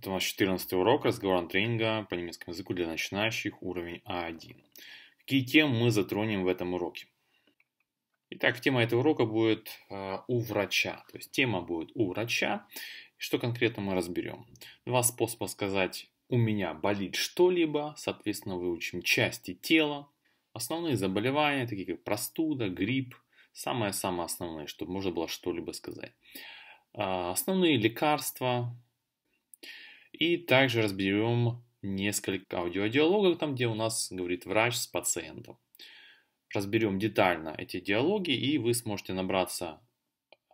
Это у нас 14 урок разговорного тренинга по немецкому языку для начинающих уровень А1. Какие темы мы затронем в этом уроке? Итак, тема этого урока будет э, у врача. То есть тема будет у врача. Что конкретно мы разберем? Два способа сказать у меня болит что-либо, соответственно, выучим части тела, основные заболевания, такие как простуда, грипп, самое-самое основное, чтобы можно было что-либо сказать. Э, основные лекарства, и также разберем несколько аудиодиалогов, там где у нас говорит врач с пациентом. Разберем детально эти диалоги, и вы сможете набраться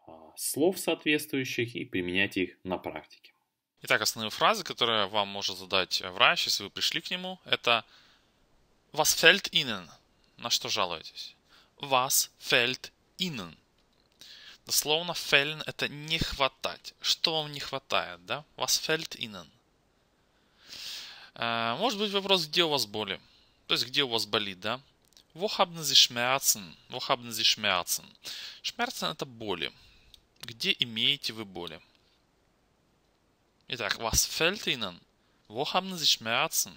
а, слов соответствующих и применять их на практике. Итак, основные фразы, которые вам может задать э, врач, если вы пришли к нему, это «Was fällt Ihnen?» На что жалуетесь? «Was fällt Ihnen?» Дословно, fällen – это «не хватать». Что вам не хватает, да? «Was fällt Ihnen?» А, может быть вопрос, где у вас боли? То есть, где у вас болит, да? Wo haben Sie Schmerzen? Wo haben Sie Schmerzen? Schmerzen – это боли. Где имеете вы боли? Итак, was fällt Ihnen? Wo haben Sie Schmerzen?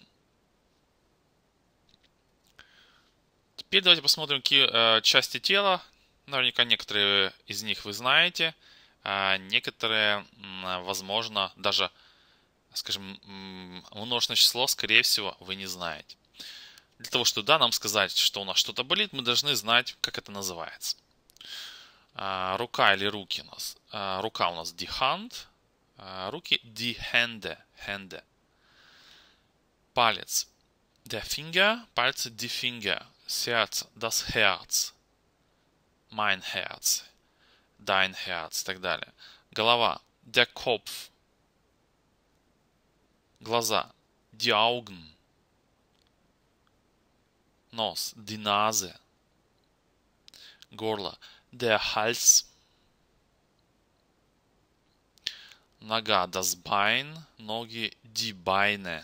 Теперь давайте посмотрим, какие э, части тела. Наверняка некоторые из них вы знаете, а некоторые, возможно, даже скажем, множественное число, скорее всего, вы не знаете. Для того, чтобы да, нам сказать, что у нас что-то болит, мы должны знать, как это называется. А, рука или руки у нас. А, рука у нас die а, hand, руки die Hände, Hände. Палец der Finger, пальцы die Finger. Сердце das Herz, mein Herz, dein Herz и так далее. Голова der Kopf, Глаза. диаугн, Нос. диназе, Горло. Der Нога. Das Bein. Ноги. Die Beine.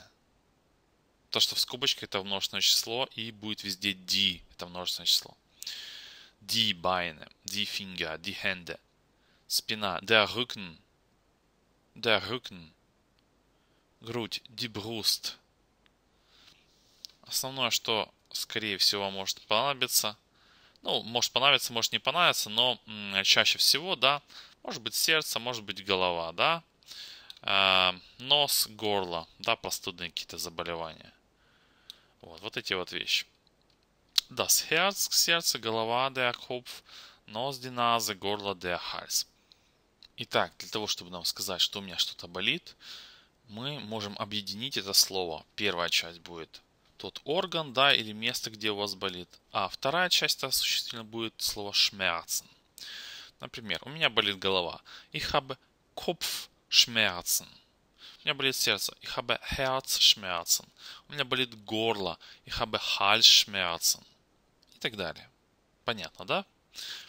То, что в скобочке, это множественное число, и будет везде ди. это множественное число. Ди Beine, ди финга, ди хенде. Спина, der Rücken, der Rücken грудь дибгуст. Основное, что, скорее всего, может понадобиться. Ну, может понадобиться, может не понадобиться, но чаще всего, да, может быть сердце, может быть голова, да, э нос, горло, да, простудные какие-то заболевания. Вот, вот эти вот вещи. Да, сердце, сердце, голова, да, Kopf, нос, диназы, горло, да, Hals. Итак, для того, чтобы нам сказать, что у меня что-то болит, мы можем объединить это слово. Первая часть будет тот орган, да, или место, где у вас болит. А вторая часть это существенно будет слово "шмерцен". Например, у меня болит голова. Ich habe Kopfschmerzen. У меня болит сердце. Ich habe Herzschmerzen. У меня болит горло. Ich habe Halsschmerzen. И так далее. Понятно, да?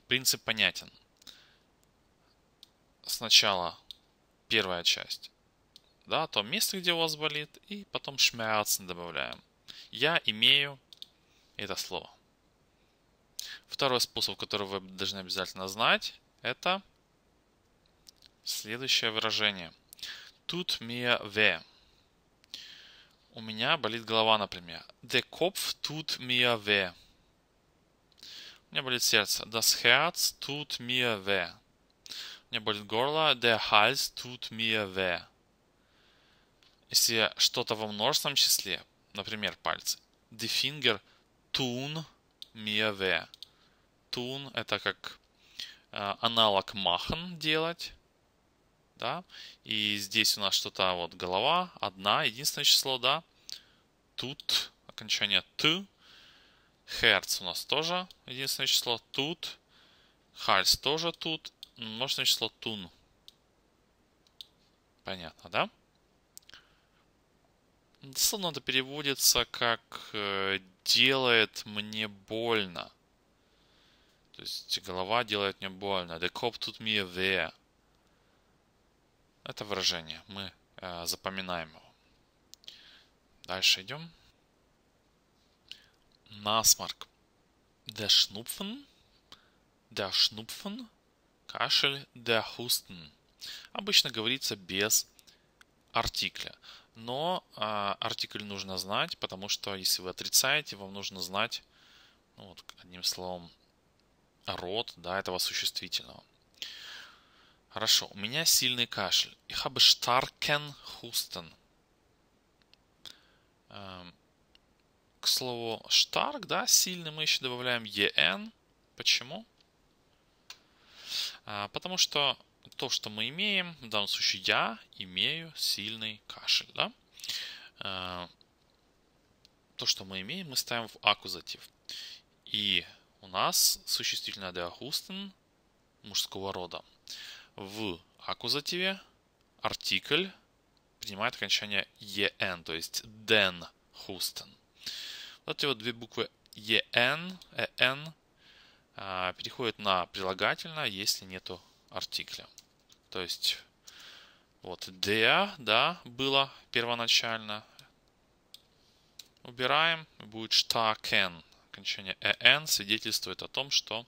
Принцип понятен. Сначала первая часть да, то место, где у вас болит, и потом шмяцен добавляем. Я имею это слово. Второй способ, который вы должны обязательно знать, это следующее выражение. Тут мне ве. У меня болит голова, например. Der Kopf tut mir weh. У меня болит сердце. Das Herz tut mir weh. У меня болит горло. Der Hals tut mir weh. Если что-то во множественном числе, например, пальцы. The finger tun miave. Tun это как э, аналог махан делать. Да? И здесь у нас что-то вот голова, одна, единственное число, да. Тут окончание т. Херц у нас тоже единственное число тут. Хальс тоже тут. Множественное число тун. Понятно, да? Дословно это переводится как э, «делает мне больно». То есть голова делает мне больно. The cop took me there. Это выражение. Мы э, запоминаем его. Дальше идем. Насморк. Der Schnupfen. Der Schnupfen. Кашель. Der Husten. Обычно говорится без артикля но а, артикль нужно знать, потому что если вы отрицаете, вам нужно знать, ну, вот, одним словом, род да, этого существительного. Хорошо, у меня сильный кашель. Ich habe starken Husten. Эм, к слову stark, да, сильный, мы еще добавляем en. Почему? А, потому что то, что мы имеем, в данном случае я имею сильный кашель, да? Э, то, что мы имеем, мы ставим в акузатив, И у нас существительное der Husten мужского рода. В акузативе. артикль принимает окончание en, то есть den Husten. Вот эти вот две буквы en, en э, переходят на прилагательное, если нету артикля. То есть вот der, да, было первоначально. Убираем. Будет starken. Окончание en свидетельствует о том, что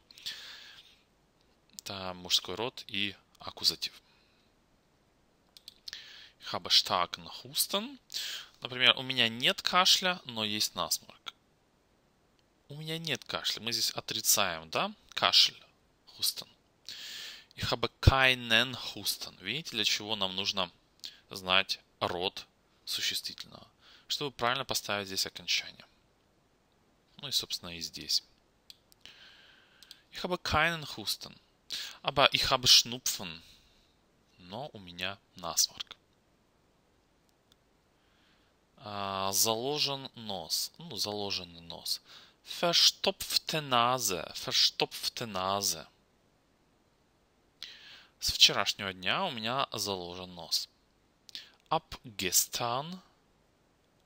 это мужской род и аккузатив. Habe starken Husten. Например, у меня нет кашля, но есть насморк. У меня нет кашля. Мы здесь отрицаем, да, кашель, Husten. И Хабакайнен Хустан. Видите, для чего нам нужно знать род существительного, чтобы правильно поставить здесь окончание. Ну и, собственно, и здесь. Ich habe keinen Husten. Aber ich habe Schnupfen. Но у меня насморк. А, заложен нос. Ну, заложенный нос. Verstopfte Nase. Verstopfte Nase. С вчерашнего дня у меня заложен нос. Abgestern,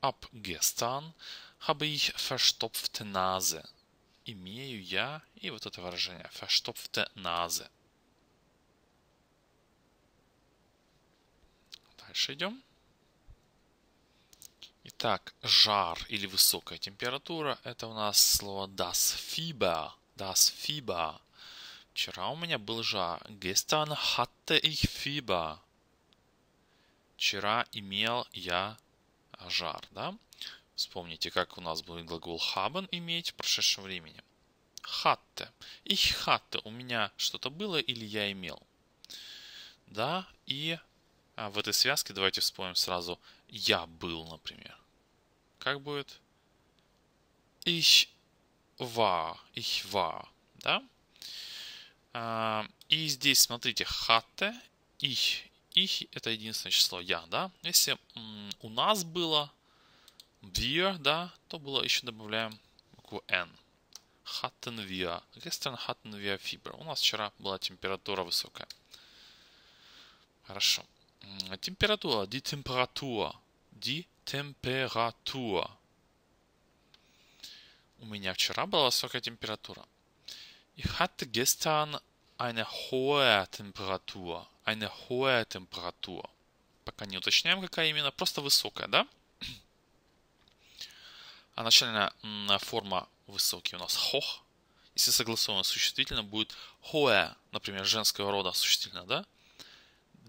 abgestern habe ich verstopfte Nase. Имею я и вот это выражение verstopfte Nase. Дальше идем. Итак, жар или высокая температура – это у нас слово das Fieber. Das Fieber – Вчера у меня был жар. Gestern hatte ich Fieber. Вчера имел я жар, да? Вспомните, как у нас был глагол haben иметь в прошедшем времени. Hatte. Ich hatte. У меня что-то было или я имел. Да, и а, в этой связке давайте вспомним сразу я был, например. Как будет? Ich war. Ich war. Да? А, и здесь, смотрите, хате их. Их это единственное число, я, да. Если у нас было wir, да, то было еще добавляем букву n. Hatten wir. Gestern hatten wir Fieber. У нас вчера была температура высокая. Хорошо. Температура. Die Temperatur. Die Temperatur. У меня вчера была высокая температура. Ich hatte gestern eine hohe Temperatur. Eine hohe Temperatur. Пока не уточняем, какая именно, просто высокая, да? А начальная форма высокий у нас хох. Если согласовано существительное будет hohe, например, женского рода существительное, да?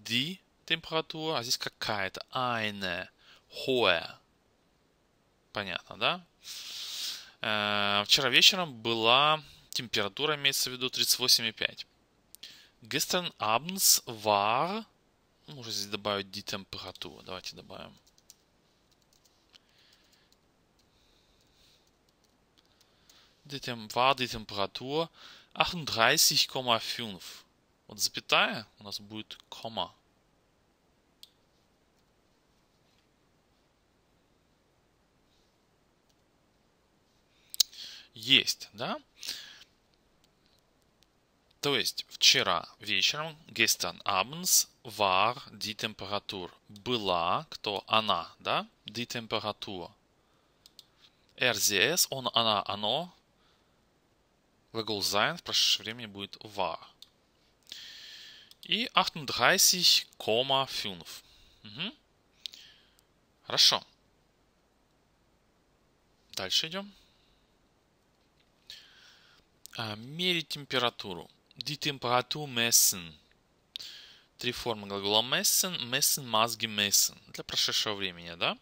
Die Temperatur, а здесь какая-то eine hohe. Понятно, да? Э, вчера вечером была температура имеется в виду 38,5. Gestern abends war... Можно ну, здесь добавить die Temperatur. Давайте добавим. War die Temperatur 38,5. Вот запятая у нас будет комма. Есть, да? То есть вчера вечером, gestern abends, war die Temperatur. Была кто? Она, да? Die Temperatur. Er, sie, es, он, она, оно. Глагол sein в прошедшем времени будет war. И 38,5. Угу. Хорошо. Дальше идем. А, мерить температуру die Temperatur messen. Три формы глагола messen, messen, мазги, messen. Для прошедшего времени, да?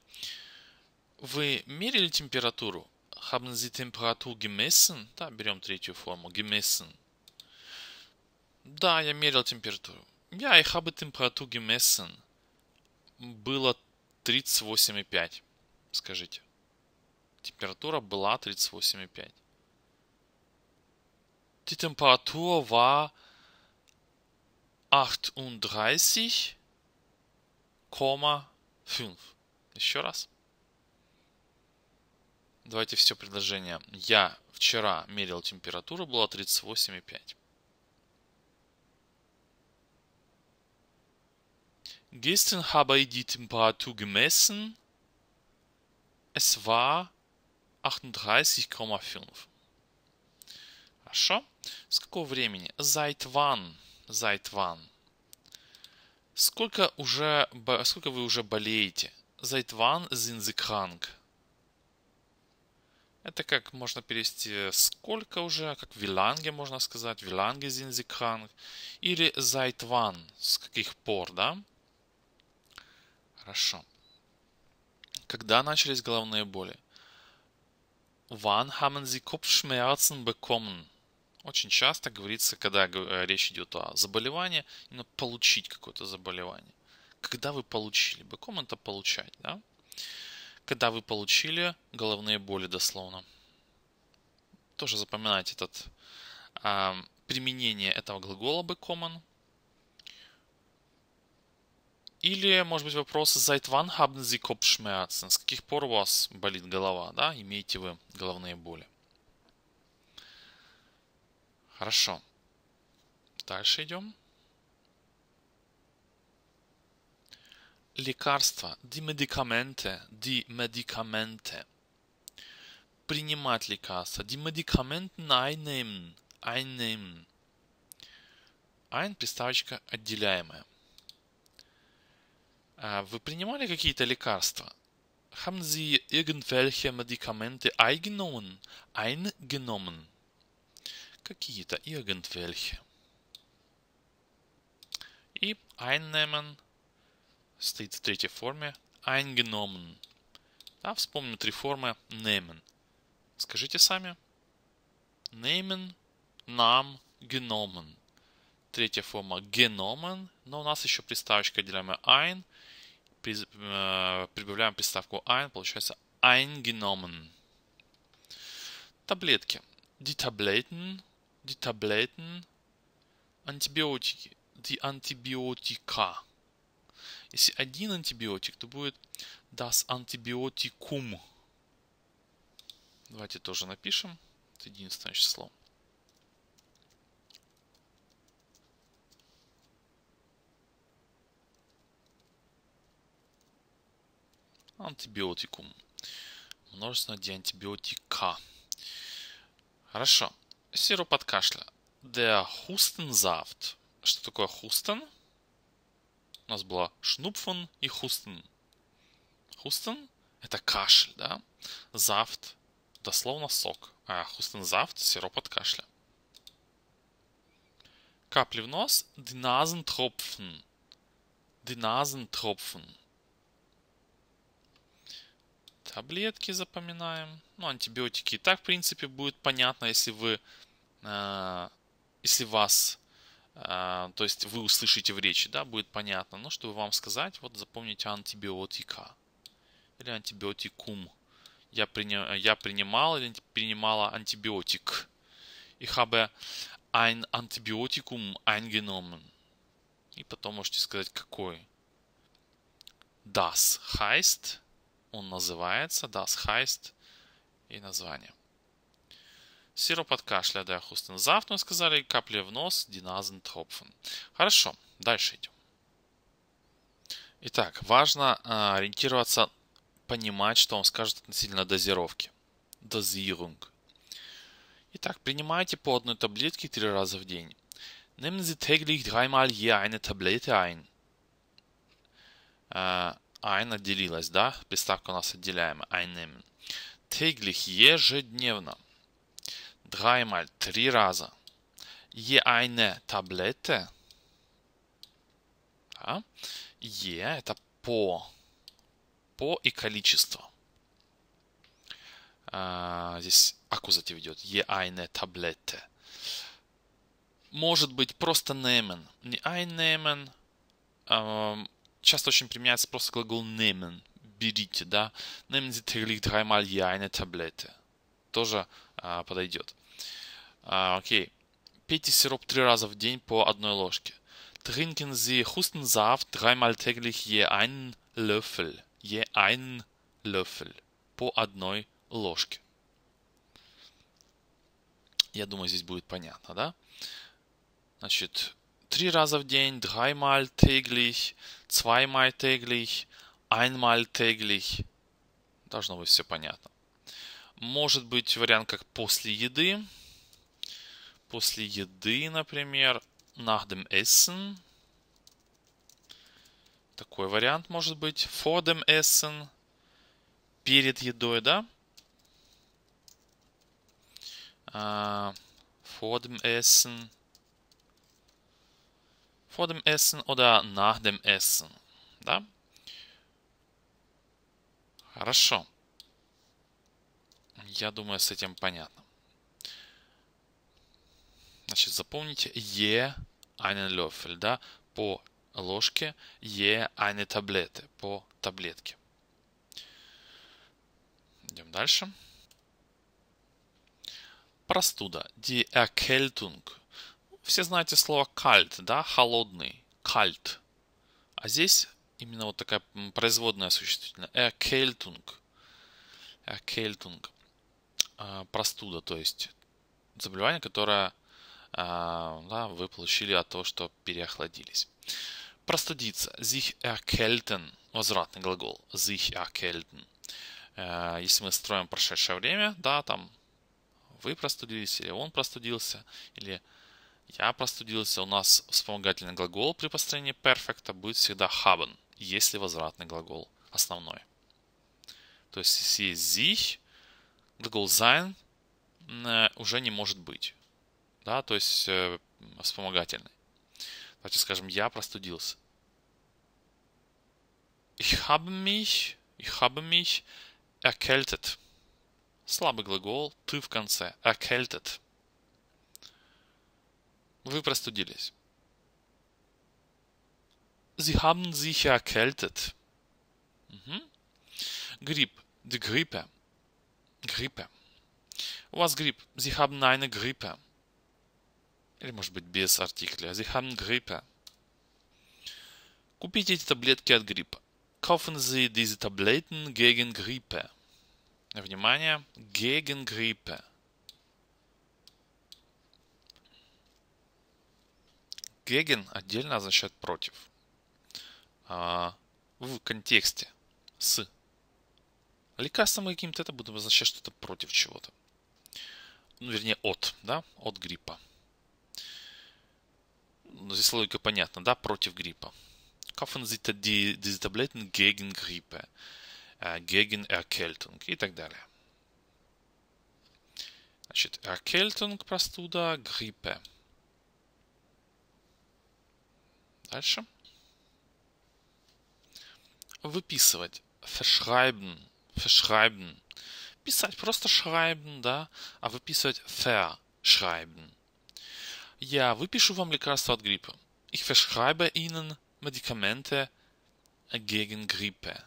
Вы мерили температуру? Haben Sie Temperatur gemessen? Да, берем третью форму, gemessen. Да, я мерил температуру. Я и habe Temperatur gemessen. Было 38,5. Скажите. Температура была 38,5. Die Temperatur war 38,5. Еще раз. Давайте все предложение. Я вчера мерил температуру, была 38,5. Gestern habe ich die Temperatur gemessen. Es war 38,5. Хорошо. С какого времени? Seit ван, Seit ван. Сколько, уже, сколько вы уже болеете? Seit ван, sind Это как можно перевести сколько уже, как виланге можно сказать, виланге sind Или seit ван с каких пор, да? Хорошо. Когда начались головные боли? Wann haben Sie Kopfschmerzen bekommen? Очень часто говорится, когда э, речь идет о заболевании, именно получить какое-то заболевание. Когда вы получили? Бэком это получать, да? Когда вы получили головные боли дословно. Тоже запоминайте этот э, применение этого глагола bekommen. Или, может быть, вопрос «Seit wann haben Sie Kopfschmerzen?» С каких пор у вас болит голова, да? Имеете вы головные боли? Хорошо. Дальше идем. Лекарства, ди медикаменты, ди медикаменты. Принимать лекарства, ди медикаменты einnehmen, einnehmen. Ein приставочка отделяемая. А, вы принимали какие-то лекарства? Haben Sie irgendwelche Medikamente eingenommen? Eingenommen какие-то irgendwelche. И einnehmen стоит в третьей форме eingenommen. Да, вспомним три формы nehmen. Скажите сами. Nehmen, нам, genommen. Третья форма genommen, но у нас еще приставочка отделяемая ein. При, э, прибавляем приставку ein, получается eingenommen. Таблетки. Die Tabletten Die Tabletten. Антибиотики. Die Antibiotika. Если один антибиотик, то будет das Antibiotikum. Давайте тоже напишем. Это единственное число. Антибиотикум. Множественное диантибиотика. Хорошо. Сироп от кашля. Der Hustensaft. Что такое Хустен? У нас было Шнупфен и Хустен. Хустен – это кашель, да? Зафт – дословно сок. А Хустензафт – сироп от кашля. Капли в нос. Die Nasentropfen. Die Nasentropfen. Таблетки запоминаем. Ну, антибиотики и так, в принципе, будет понятно, если вы, э, если вас, э, то есть вы услышите в речи, да, будет понятно. но ну, чтобы вам сказать, вот запомните антибиотика или антибиотикум. Я, приним, я принимал или принимала антибиотик. и habe ein Antibiotikum eingenommen. И потом можете сказать, какой. Das heißt, он называется, да, с хайст и название. Сироп от кашля, да, хустен завтра, сказали, капли в нос, диназен тропфен. Хорошо, дальше идем. Итак, важно э, ориентироваться, понимать, что он скажет относительно дозировки. Дозирунг. Итак, принимайте по одной таблетке три раза в день. Nehmen Sie täglich dreimal je eine Tablette ein. Э, ein отделилась, да? Приставка у нас отделяемая. Einnehmen. Täglich ежедневно. Dreimal, три раза. Je eine Tablette. Да? Je это по. По и количество. А, здесь акузатив идет. Je eine Tablette. Может быть просто nehmen. Не ein часто очень применяется просто глагол nehmen, берите, да. Nehmen Sie täglich dreimal je eine Tablette. Тоже а, подойдет. А, окей. Пейте сироп три раза в день по одной ложке. Trinken Sie Hustensaft dreimal täglich je einen Löffel. Je einen Löffel. По одной ложке. Я думаю, здесь будет понятно, да? Значит, три раза в день, dreimal täglich, zweimal täglich, einmal täglich. Должно быть все понятно. Может быть вариант как после еды. После еды, например, nach dem Essen. Такой вариант может быть. Vor dem Essen. Перед едой, да? Uh, vor dem Essen vor dem Essen oder nach dem Essen. Да? Хорошо. Я думаю, с этим понятно. Значит, запомните е einen Löffel, да, по ложке, е eine Tablette, по таблетке. Идем дальше. Простуда. Die Erkältung все знаете слово кальт, да, холодный, кальт. А здесь именно вот такая производная существительная. Эркельтунг. Эркельтунг. А, простуда, то есть заболевание, которое а, да, вы получили от того, что переохладились. Простудиться. Sich erkälten. Возвратный глагол. Sich erkälten. Э, если мы строим прошедшее время, да, там вы простудились, или он простудился, или я простудился. У нас вспомогательный глагол при построении перфекта будет всегда haben, если возвратный глагол основной. То есть, если есть sich, глагол sein э, уже не может быть. Да, то есть э, вспомогательный. Давайте скажем, я простудился. Ich habe mich, ich habe mich erkältet. Слабый глагол, ты в конце, erkältet. Вы простудились. Sie haben sich erkältet. Mhm. Grip. Die Grippe. Grippe. У вас грипп. Sie haben eine Grippe. Или, может быть, без артикля. Sie haben Grippe. Купите эти таблетки от гриппа. Kaufen Sie diese Tabletten gegen Grippe. Внимание. Gegen Grippe. Геген отдельно означает против. А в контексте с лекарством каким-то это будет означать что-то против чего-то. Ну, вернее, от, да, от гриппа. Ну, здесь логика понятна, да, против гриппа. Kaufen Sie die, diese Tabletten gegen Grippe, gegen Erkältung и так далее. Значит, Erkältung, простуда, Grippe – Дальше. Выписывать. Verschreiben. Verschreiben. Писать просто schreiben, да, а выписывать verschreiben. Я выпишу вам лекарство от гриппа. Ich verschreibe Ihnen Medikamente gegen Grippe.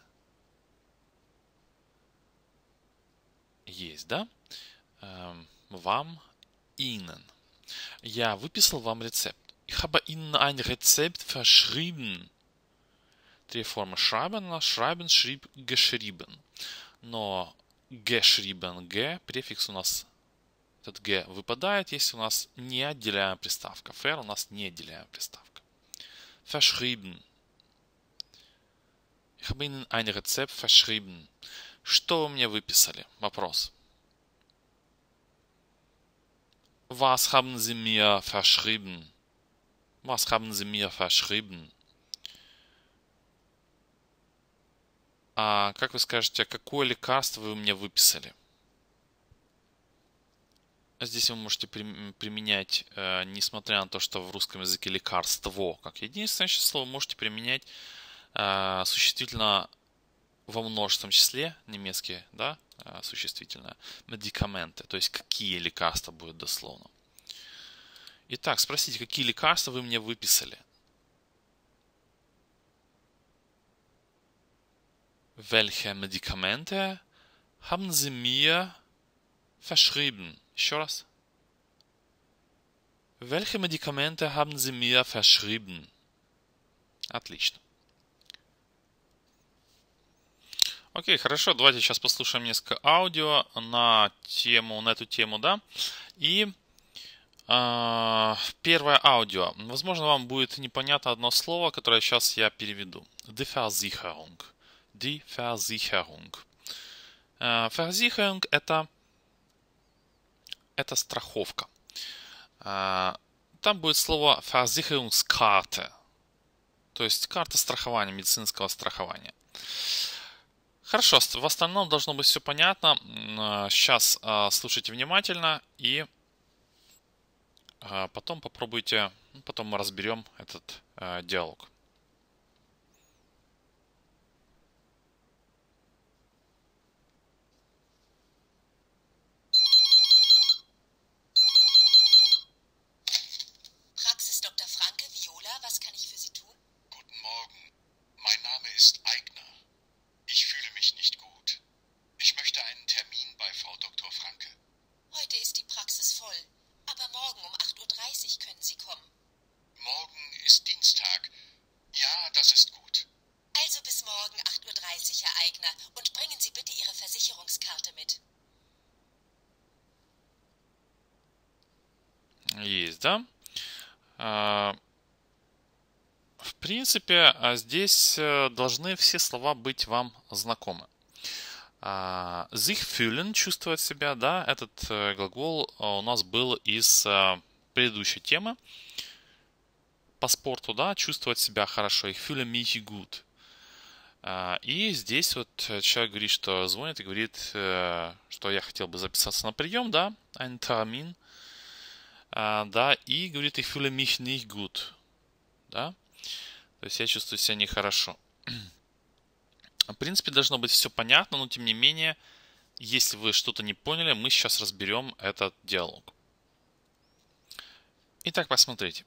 Есть, да? Эм, вам, Ihnen. Я выписал вам рецепт. ich habe Ihnen ein Rezept verschrieben. Die Form schreiben schreiben schrieb geschrieben. Но geschrieben g, префикс у нас этот g выпадает, если у нас неотделяемая приставка. Fair у нас неотделяемая приставка. Verschrieben. Ich habe Ihnen ein Rezept verschrieben. Что вы мне выписали? Вопрос. Was haben Sie mir verschrieben? Was haben Sie mir verschrieben? А как вы скажете, а какое лекарство вы мне выписали? Здесь вы можете применять, э, несмотря на то, что в русском языке лекарство как единственное число, вы можете применять э, существительное во множественном числе, немецкие, да, э, существительное, медикаменты, то есть какие лекарства будут дословно. Итак, спросите, какие лекарства вы мне выписали? Welche Medikamente haben Sie mir verschrieben? Еще раз. Welche Medikamente haben Sie mir verschrieben? Отлично. Окей, хорошо, давайте сейчас послушаем несколько аудио на тему, на эту тему, да. И а, первое аудио. Возможно, вам будет непонятно одно слово, которое сейчас я переведу. Deversicherung. Deversicherung. Versicherung – это, это страховка. Э, там будет слово Versicherungskarte, то есть карта страхования, медицинского страхования. Хорошо, в остальном должно быть все понятно. Сейчас э, э, слушайте внимательно и а потом попробуйте, ну, потом мы разберем этот э, диалог. принципе, а, здесь э, должны все слова быть вам знакомы. Sich fühlen – чувствовать себя, да, этот э, глагол э, у нас был из предыдущей темы по спорту, да, чувствовать себя хорошо. Ich fühle mich gut. И здесь вот человек говорит, что звонит и говорит, что я хотел бы записаться на прием, да, ein Termin, а, да, и говорит, ich fühle mich nicht gut, да. То есть я чувствую себя нехорошо. В принципе, должно быть все понятно, но тем не менее, если вы что-то не поняли, мы сейчас разберем этот диалог. Итак, посмотрите.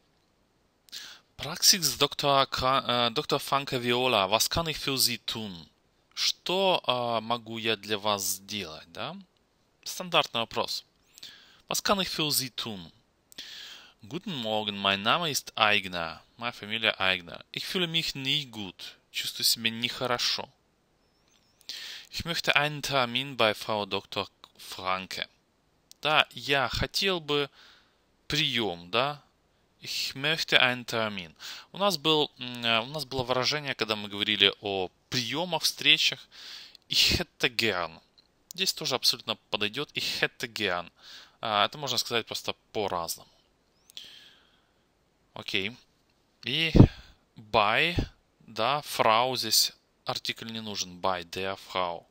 Praxis э, доктора, Фанка Виола, was kann ich für Sie tun? Что э, могу я для вас сделать, да? Стандартный вопрос. Was kann ich für Sie tun? Guten Morgen, mein Name ist Aigner. Моя фамилия Aigner. Ich fühle mich nicht gut. Чувствую себя нехорошо. Ich möchte einen Termin bei Frau Dr. Franke. Да, я хотел бы прием, да? Ich möchte einen Termin. У нас, был, э, у нас было выражение, когда мы говорили о приемах, встречах. Ich hätte gern. Здесь тоже абсолютно подойдет. Ich hätte gern. А, это можно сказать просто по-разному. Окей. И by, да, frau здесь артикль не нужен. By der Frau.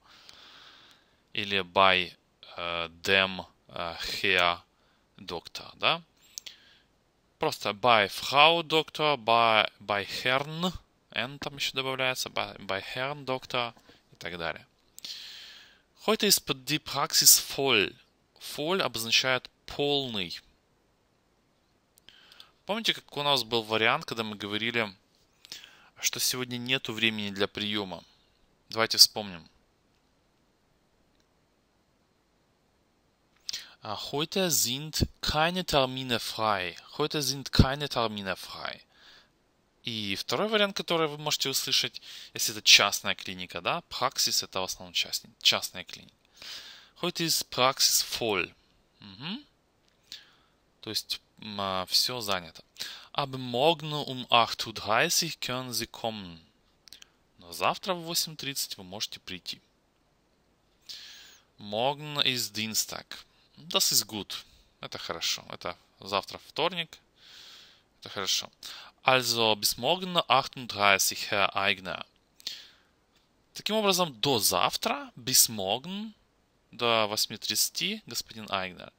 Или by э, dem э, Herr Doktor, да? Просто by Frau Doktor, by, by Herrn, N там еще добавляется, by, by Herrn Doktor и так далее. Heute ist die Praxis voll. Voll обозначает полный. Помните, как у нас был вариант, когда мы говорили, что сегодня нету времени для приема? Давайте вспомним. А, heute sind keine Termine frei. Heute sind keine Termine frei. И второй вариант, который вы можете услышать, если это частная клиника, да, Praxis это в основном частный, частная клиника. Heute ist Praxis voll. Угу. То есть а, все занято. Ab morgen um 8.30 können Sie kommen. Но завтра в 8.30 вы можете прийти. Morgen ist Dienstag. Das ist gut. Это хорошо. Это завтра вторник. Это хорошо. Also bis morgen 8.30, Herr Eigner. Таким образом, до завтра, bis morgen, до 8.30, господин Айгнер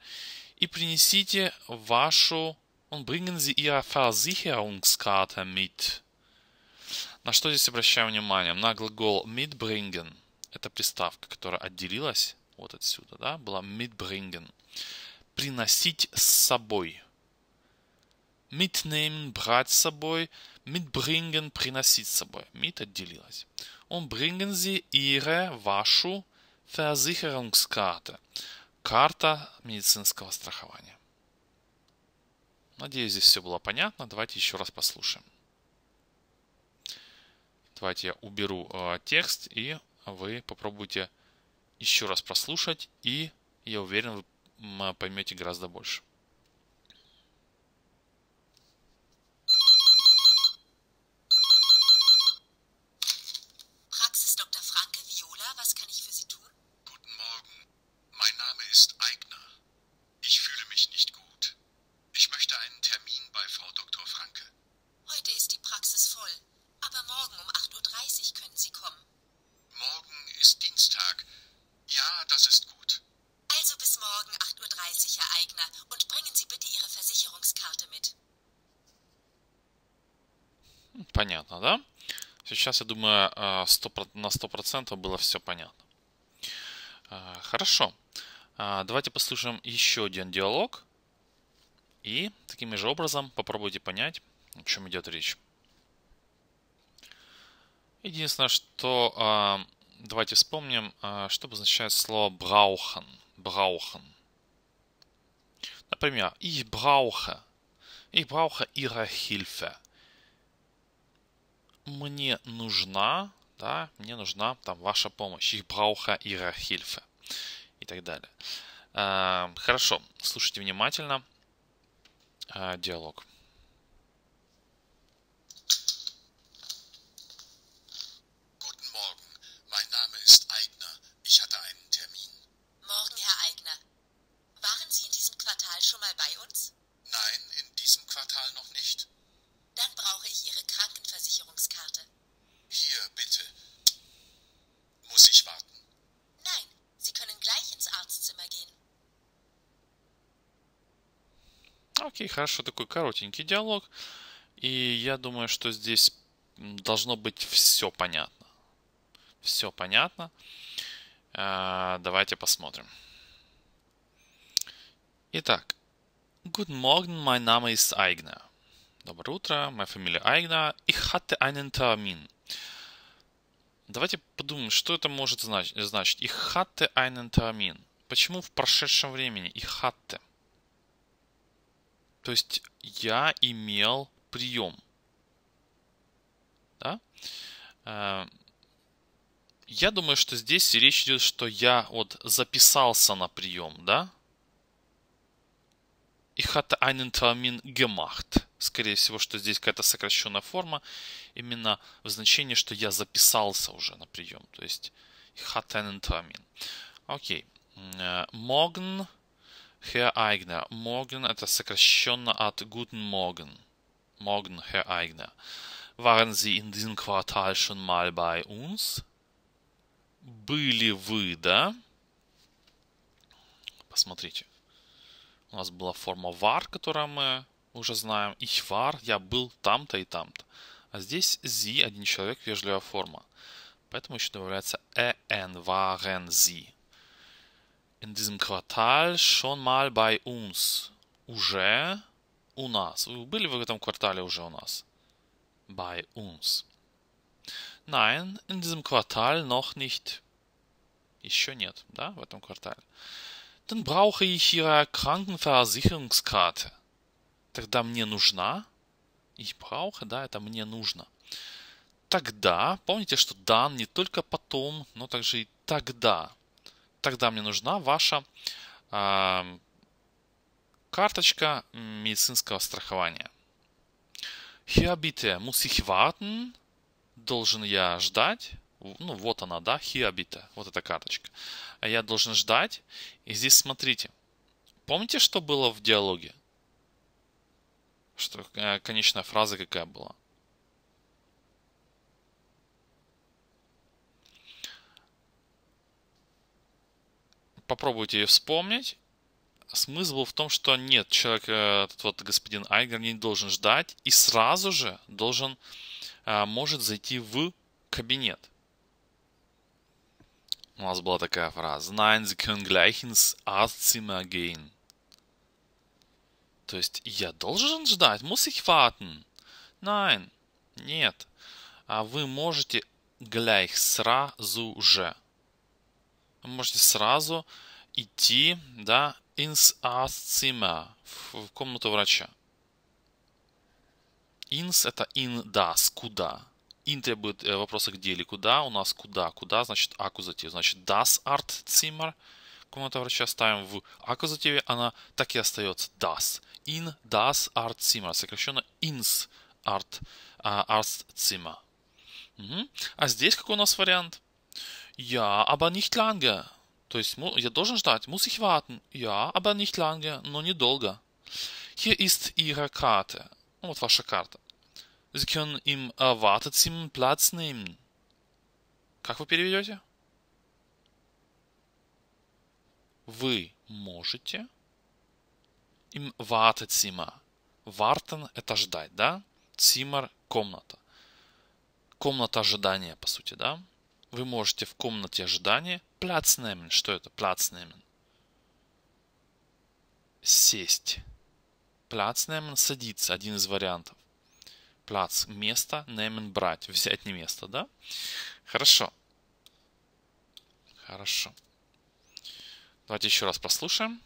и принесите вашу und bringen Sie Ihre Versicherungskarte mit. На что здесь обращаем внимание? На глагол mitbringen. Это приставка, которая отделилась вот отсюда, да, была mitbringen. Приносить с собой. Mitnehmen – брать с собой. Mitbringen – приносить с собой. Mit отделилась. Und bringen Sie Ihre, вашу Versicherungskarte. Карта медицинского страхования. Надеюсь, здесь все было понятно. Давайте еще раз послушаем. Давайте я уберу э, текст, и вы попробуйте еще раз прослушать, и я уверен, вы поймете гораздо больше. 100, на 100% было все понятно. Э, хорошо. Э, давайте послушаем еще один диалог. И таким же образом попробуйте понять, о чем идет речь. Единственное, что э, давайте вспомним, что обозначает слово «браухан». «браухан». Например, «ich brauche», «ich brauche ihre Hilfe». Мне нужна да, мне нужна там ваша помощь, ich brauche ihre и так далее. Эм, хорошо, слушайте внимательно э, диалог. Окей, хорошо, такой коротенький диалог. И я думаю, что здесь должно быть все понятно. Все понятно. А, давайте посмотрим. Итак. Good morning, my Name is Eigner. Доброе утро, моя фамилия Айгна. Ich hatte einen Termin. Давайте подумаем, что это может значить. Ich hatte einen Termin. Почему в прошедшем времени ich hatte? То есть я имел прием. Да? Э, я думаю, что здесь речь идет, что я вот записался на прием, да? Ich hatte einen Termin gemacht. Скорее всего, что здесь какая-то сокращенная форма, именно в значении, что я записался уже на прием. То есть, ich hatte einen Termin. Окей. Okay. Morgen э, Herr Eigner. Morgen – это сокращенно от Guten Morgen. Morgen, Herr Eigner. Waren Sie in diesem Quartal schon mal bei uns? Были вы, да? Посмотрите. У нас была форма war, которую мы уже знаем. Ich war, я был там-то и там-то. А здесь sie, один человек, вежливая форма. Поэтому еще добавляется en waren sie. in diesem Quartal schon mal bei uns. Уже у нас. Вы были в этом квартале уже у нас? Bei uns. Nein, in diesem Quartal noch nicht. Еще нет, да, в этом квартале. Dann brauche ich Ihre Krankenversicherungskarte. Тогда мне нужна. Ich brauche, да, это мне нужно. Тогда, помните, что dann не только потом, но также и тогда. тогда мне нужна ваша э, карточка медицинского страхования. Hier bitte muss ich warten. Должен я ждать. Ну, вот она, да, here bitte. Вот эта карточка. А я должен ждать. И здесь смотрите. Помните, что было в диалоге? Что, э, конечная фраза какая была? попробуйте ее вспомнить. Смысл был в том, что нет, человек, э, этот вот господин Айгер не должен ждать и сразу же должен, э, может зайти в кабинет. У нас была такая фраза. Nein, Sie können gleich ins Arztzimmer gehen. То есть я должен ждать, muss ich warten. Nein, нет. А вы можете gleich сразу же можете сразу идти, да, ins Arztzimmer, в комнату врача. Ins это in das, куда. In требует э, вопроса где или куда, у нас куда, куда, значит аккузатив. Значит das Arztzimmer, комната врача ставим в аккузативе, она так и остается das. In das Arztzimmer, сокращенно ins Art, а, Arztzimmer. Угу. А здесь какой у нас вариант? Ja, aber nicht lange. То есть я должен ждать. Muss ich warten? Ja, aber nicht lange, но недолго. Hier ist Ihre Karte. Вот ваша карта. Sie können im Wartezimmer Platz nehmen. Как вы переведете? Вы можете im Wartezimmer. Warten – это ждать, да? Zimmer – комната. Комната ожидания, по сути, да? вы можете в комнате ожидания Platz nehmen. Что это Platz nehmen? Сесть. Platz nehmen – садиться, один из вариантов. Platz – место, nehmen – брать, взять не место, да? Хорошо. Хорошо. Давайте еще раз прослушаем.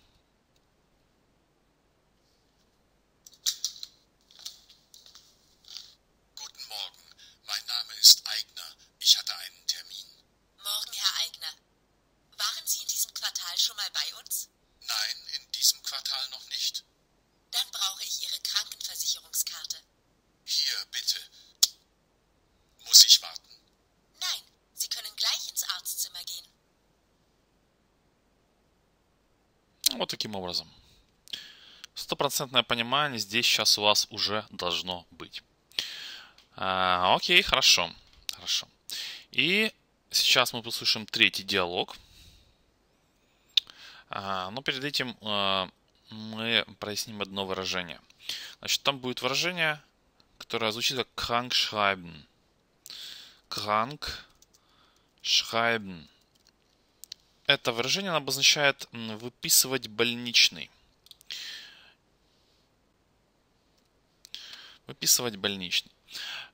Вот таким образом. Стопроцентное понимание здесь сейчас у вас уже должно быть. А, окей, хорошо. Хорошо. И сейчас мы послушаем третий диалог. А, но перед этим а, мы проясним одно выражение. Значит, там будет выражение, которое звучит как «krank schreiben». «Krank это выражение обозначает выписывать больничный. Выписывать больничный.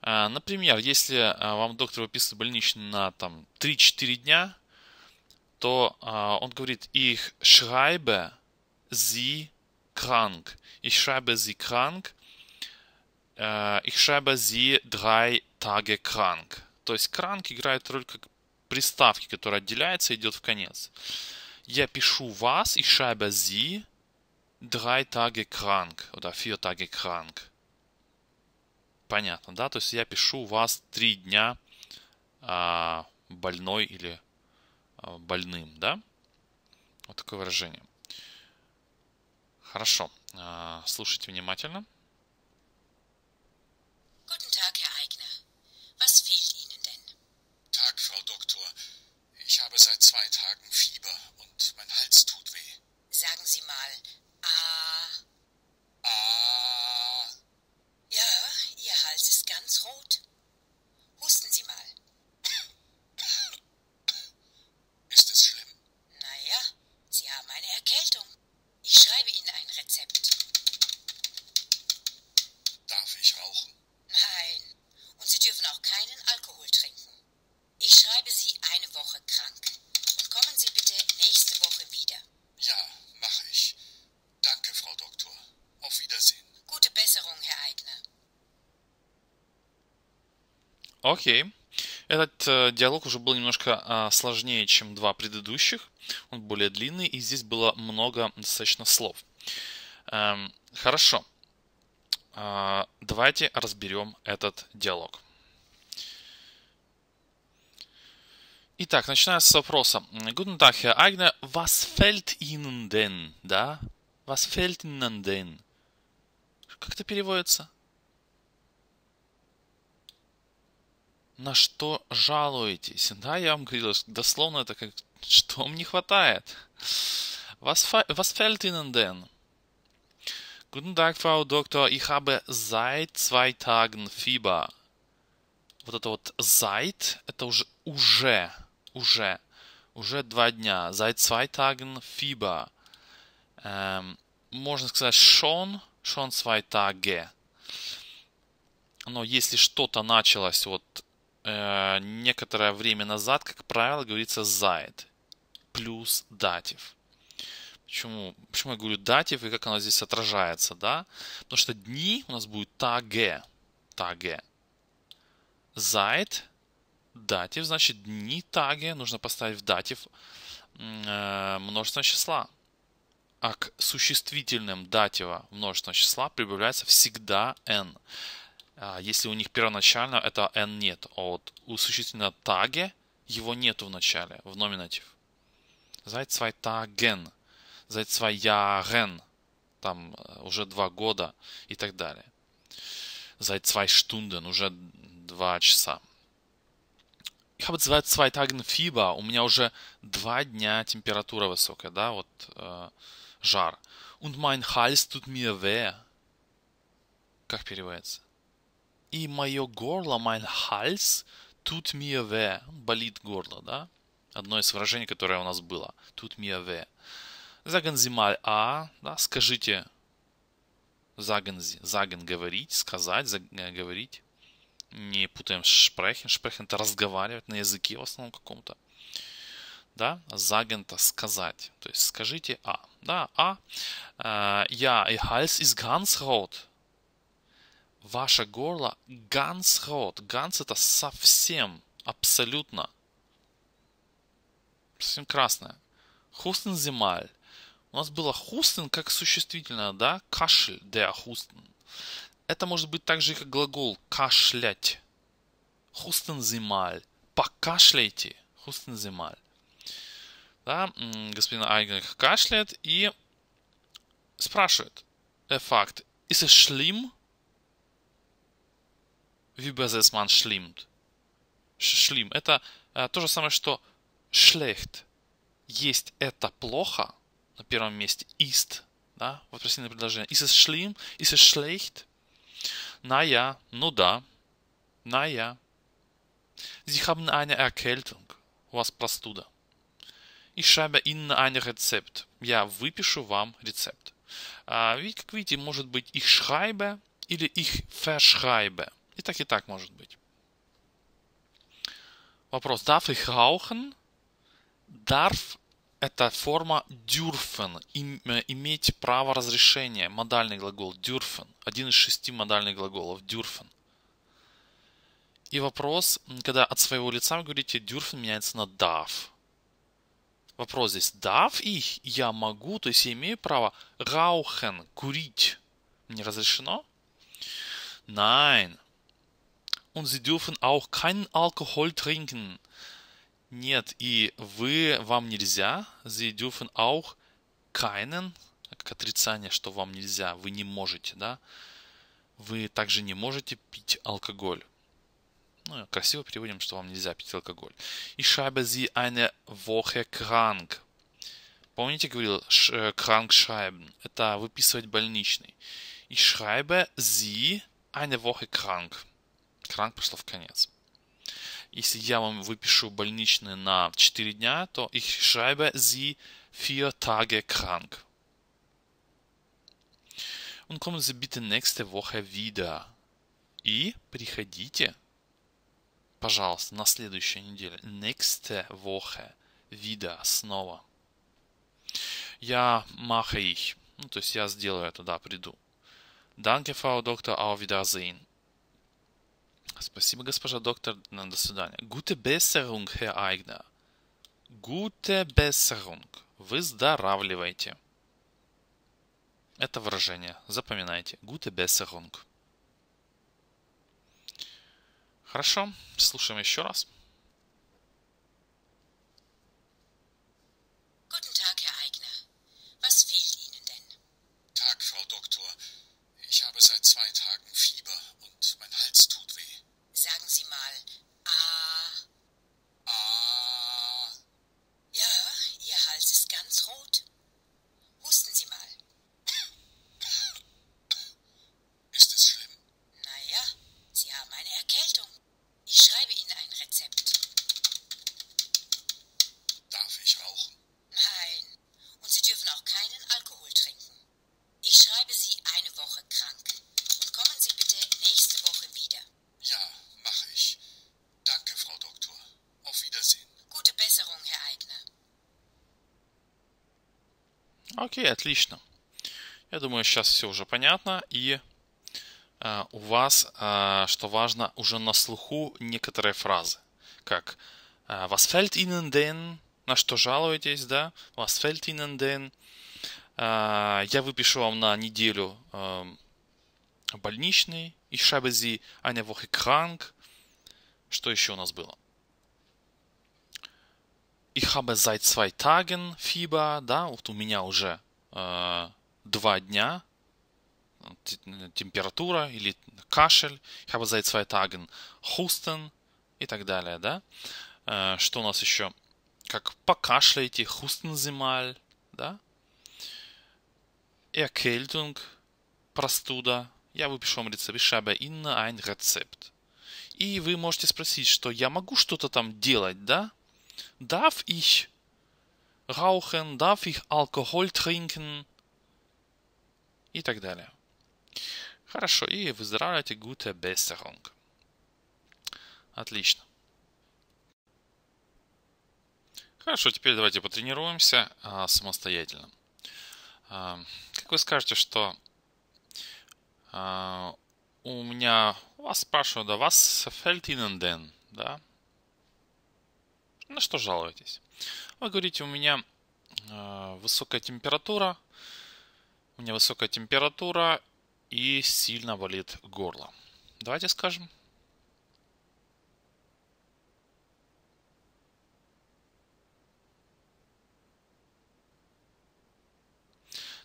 А, например, если а, вам доктор выписывает больничный на там, 3-4 дня, то а, он говорит их schreibe sie krank. Ich schreibe sie krank. Э, ich schreibe sie drei Tage krank. То есть кранк играет роль как приставки, которая отделяется, идет в конец. Я пишу вас и шайба sie drei Tage krank да, фио Tage krank. Понятно, да? То есть я пишу вас три дня а, больной или а, больным, да? Вот такое выражение. Хорошо, а, слушайте внимательно. seit zwei Tagen Fieber und mein Hals tut weh. Sagen Sie mal, Окей. Этот э, диалог уже был немножко э, сложнее, чем два предыдущих. Он более длинный, и здесь было много достаточно слов. Эм, хорошо. Э, давайте разберем этот диалог. Итак, начиная с вопроса. Guten Tag, Herr Eigner. Was fällt Ihnen denn? Да? Was fällt Ihnen denn? Как это переводится? на что жалуетесь? Да, я вам говорил, дословно это как, что вам не хватает? Was, was fällt Ihnen denn? Guten Tag, Frau Doktor, ich habe seit zwei Tagen Fieber. Вот это вот seit, это уже, уже, уже, уже два дня. Seit zwei Tagen Fieber. Эм, можно сказать schon, schon zwei Tage. Но если что-то началось вот Э, некоторое время назад, как правило, говорится «зайд» плюс «датив». Почему? Почему я говорю «датив» и как оно здесь отражается, да? Потому что дни у нас будет «таге», «таге». «Зайд», «датив», значит дни «таге» нужно поставить в «датив» э, множественное числа а к существительным датива множественного числа прибавляется всегда n. А, если у них первоначально это n нет, а вот у существительного таге его нету в начале, в номинатив. Seid zwei Tagen, seit zwei Jahren, там э, уже два года и так далее. Seit zwei Stunden, уже два часа. Ich habe seit zwei Tagen Fieber, у меня уже два дня температура высокая, да, вот э, жар. Und mein Hals tut mir weh. Как переводится? и мое горло, мой хальс, тут мия ве, болит горло, да? Одно из выражений, которое у нас было. Тут мия ве. Заганзималь а, да, скажите, заген, заген говорить, сказать, заген, э, говорить. Не путаем шпрехен. Шпрехен это разговаривать на языке в основном каком-то. Да, загента сказать. То есть скажите а. Да, а. Э, Я и хальс из Гансхот ваше горло ганс рот. Ганс это совсем, абсолютно. Совсем красное. Хустен земаль. У нас было хустен как существительное, да? Кашель, да, хустен. Это может быть также же, как глагол кашлять. Хустен земаль. Покашляйте. Хустен земаль. Да, господин Айгенх кашляет и спрашивает. Э, факт. Ist es schlimm? wie beses man schlimmt. Шлим – это а, то же самое, что schlecht. Есть это плохо на первом месте. Ist, да, вопросительное предложение. Ist es schlimm? Ist es schlecht? Naja, ну да. Naja. Sie haben eine Erkältung. У вас простуда. Ich schreibe Ihnen ein Rezept. Я выпишу вам рецепт. А, ведь, как видите, может быть ich schreibe или ich verschreibe. И так, и так может быть. Вопрос. Darf ich rauchen? Darf – это форма dürfen, им, э, иметь право разрешения. Модальный глагол dürfen. Один из шести модальных глаголов dürfen. И вопрос, когда от своего лица вы говорите dürfen меняется на darf. Вопрос здесь. Darf ich? Я могу, то есть я имею право rauchen, курить. Мне разрешено? Nein und sie dürfen auch keinen Alkohol trinken. Нет, и вы, вам нельзя, sie dürfen auch keinen, как отрицание, что вам нельзя, вы не можете, да? Вы также не можете пить алкоголь. Ну, красиво переводим, что вам нельзя пить алкоголь. И шайба sie eine Woche krank. Помните, говорил krank schreiben? Э, это выписывать больничный. И шайба sie eine Woche krank. Кранк пришло в конец. Если я вам выпишу больничные на 4 дня, то их schreibe sie vier Tage krank. Und kommen Sie bitte nächste Woche wieder. И приходите, пожалуйста, на следующей неделе. Nächste Woche wieder снова. Я mache их, Ну, то есть я сделаю это, да, приду. Danke, Frau Doktor, auf Wiedersehen. Спасибо, госпожа доктор. До свидания. Gute Besserung, Herr Eigner. Gute Besserung. Выздоравливайте. Это выражение. Запоминайте. Gute Besserung. Хорошо. Слушаем еще раз. Окей, отлично. Я думаю, сейчас все уже понятно. И э, у вас, э, что важно, уже на слуху некоторые фразы. Как э, «Was fällt Ihnen denn?» На что жалуетесь, да? «Was fällt Ihnen denn?» э, Я выпишу вам на неделю э, больничный. Ich schreibe Sie eine Woche krank. Что еще у нас было? Ich habe seit zwei Tagen Fieber, да, вот у меня уже Э, два дня, температура или кашель, ich habe seit zwei Tagen Husten и так далее, да. Э, что у нас еще? Как покашляйте, хустен Sie да. Erkältung, простуда. Я выпишу вам рецепт. Ich habe Ihnen ein И вы можете спросить, что я могу что-то там делать, да? дав ich rauchen, darf ich Alkohol trinken и так далее. Хорошо, и выздоравливайте, gute Besserung. Отлично. Хорошо, теперь давайте потренируемся а, самостоятельно. А, как вы скажете, что а, у меня вас спрашивают, да, вас fällt Ihnen denn, да? На что жалуетесь? Вы говорите, у меня а, высокая температура, у меня высокая температура и сильно болит горло. Давайте скажем.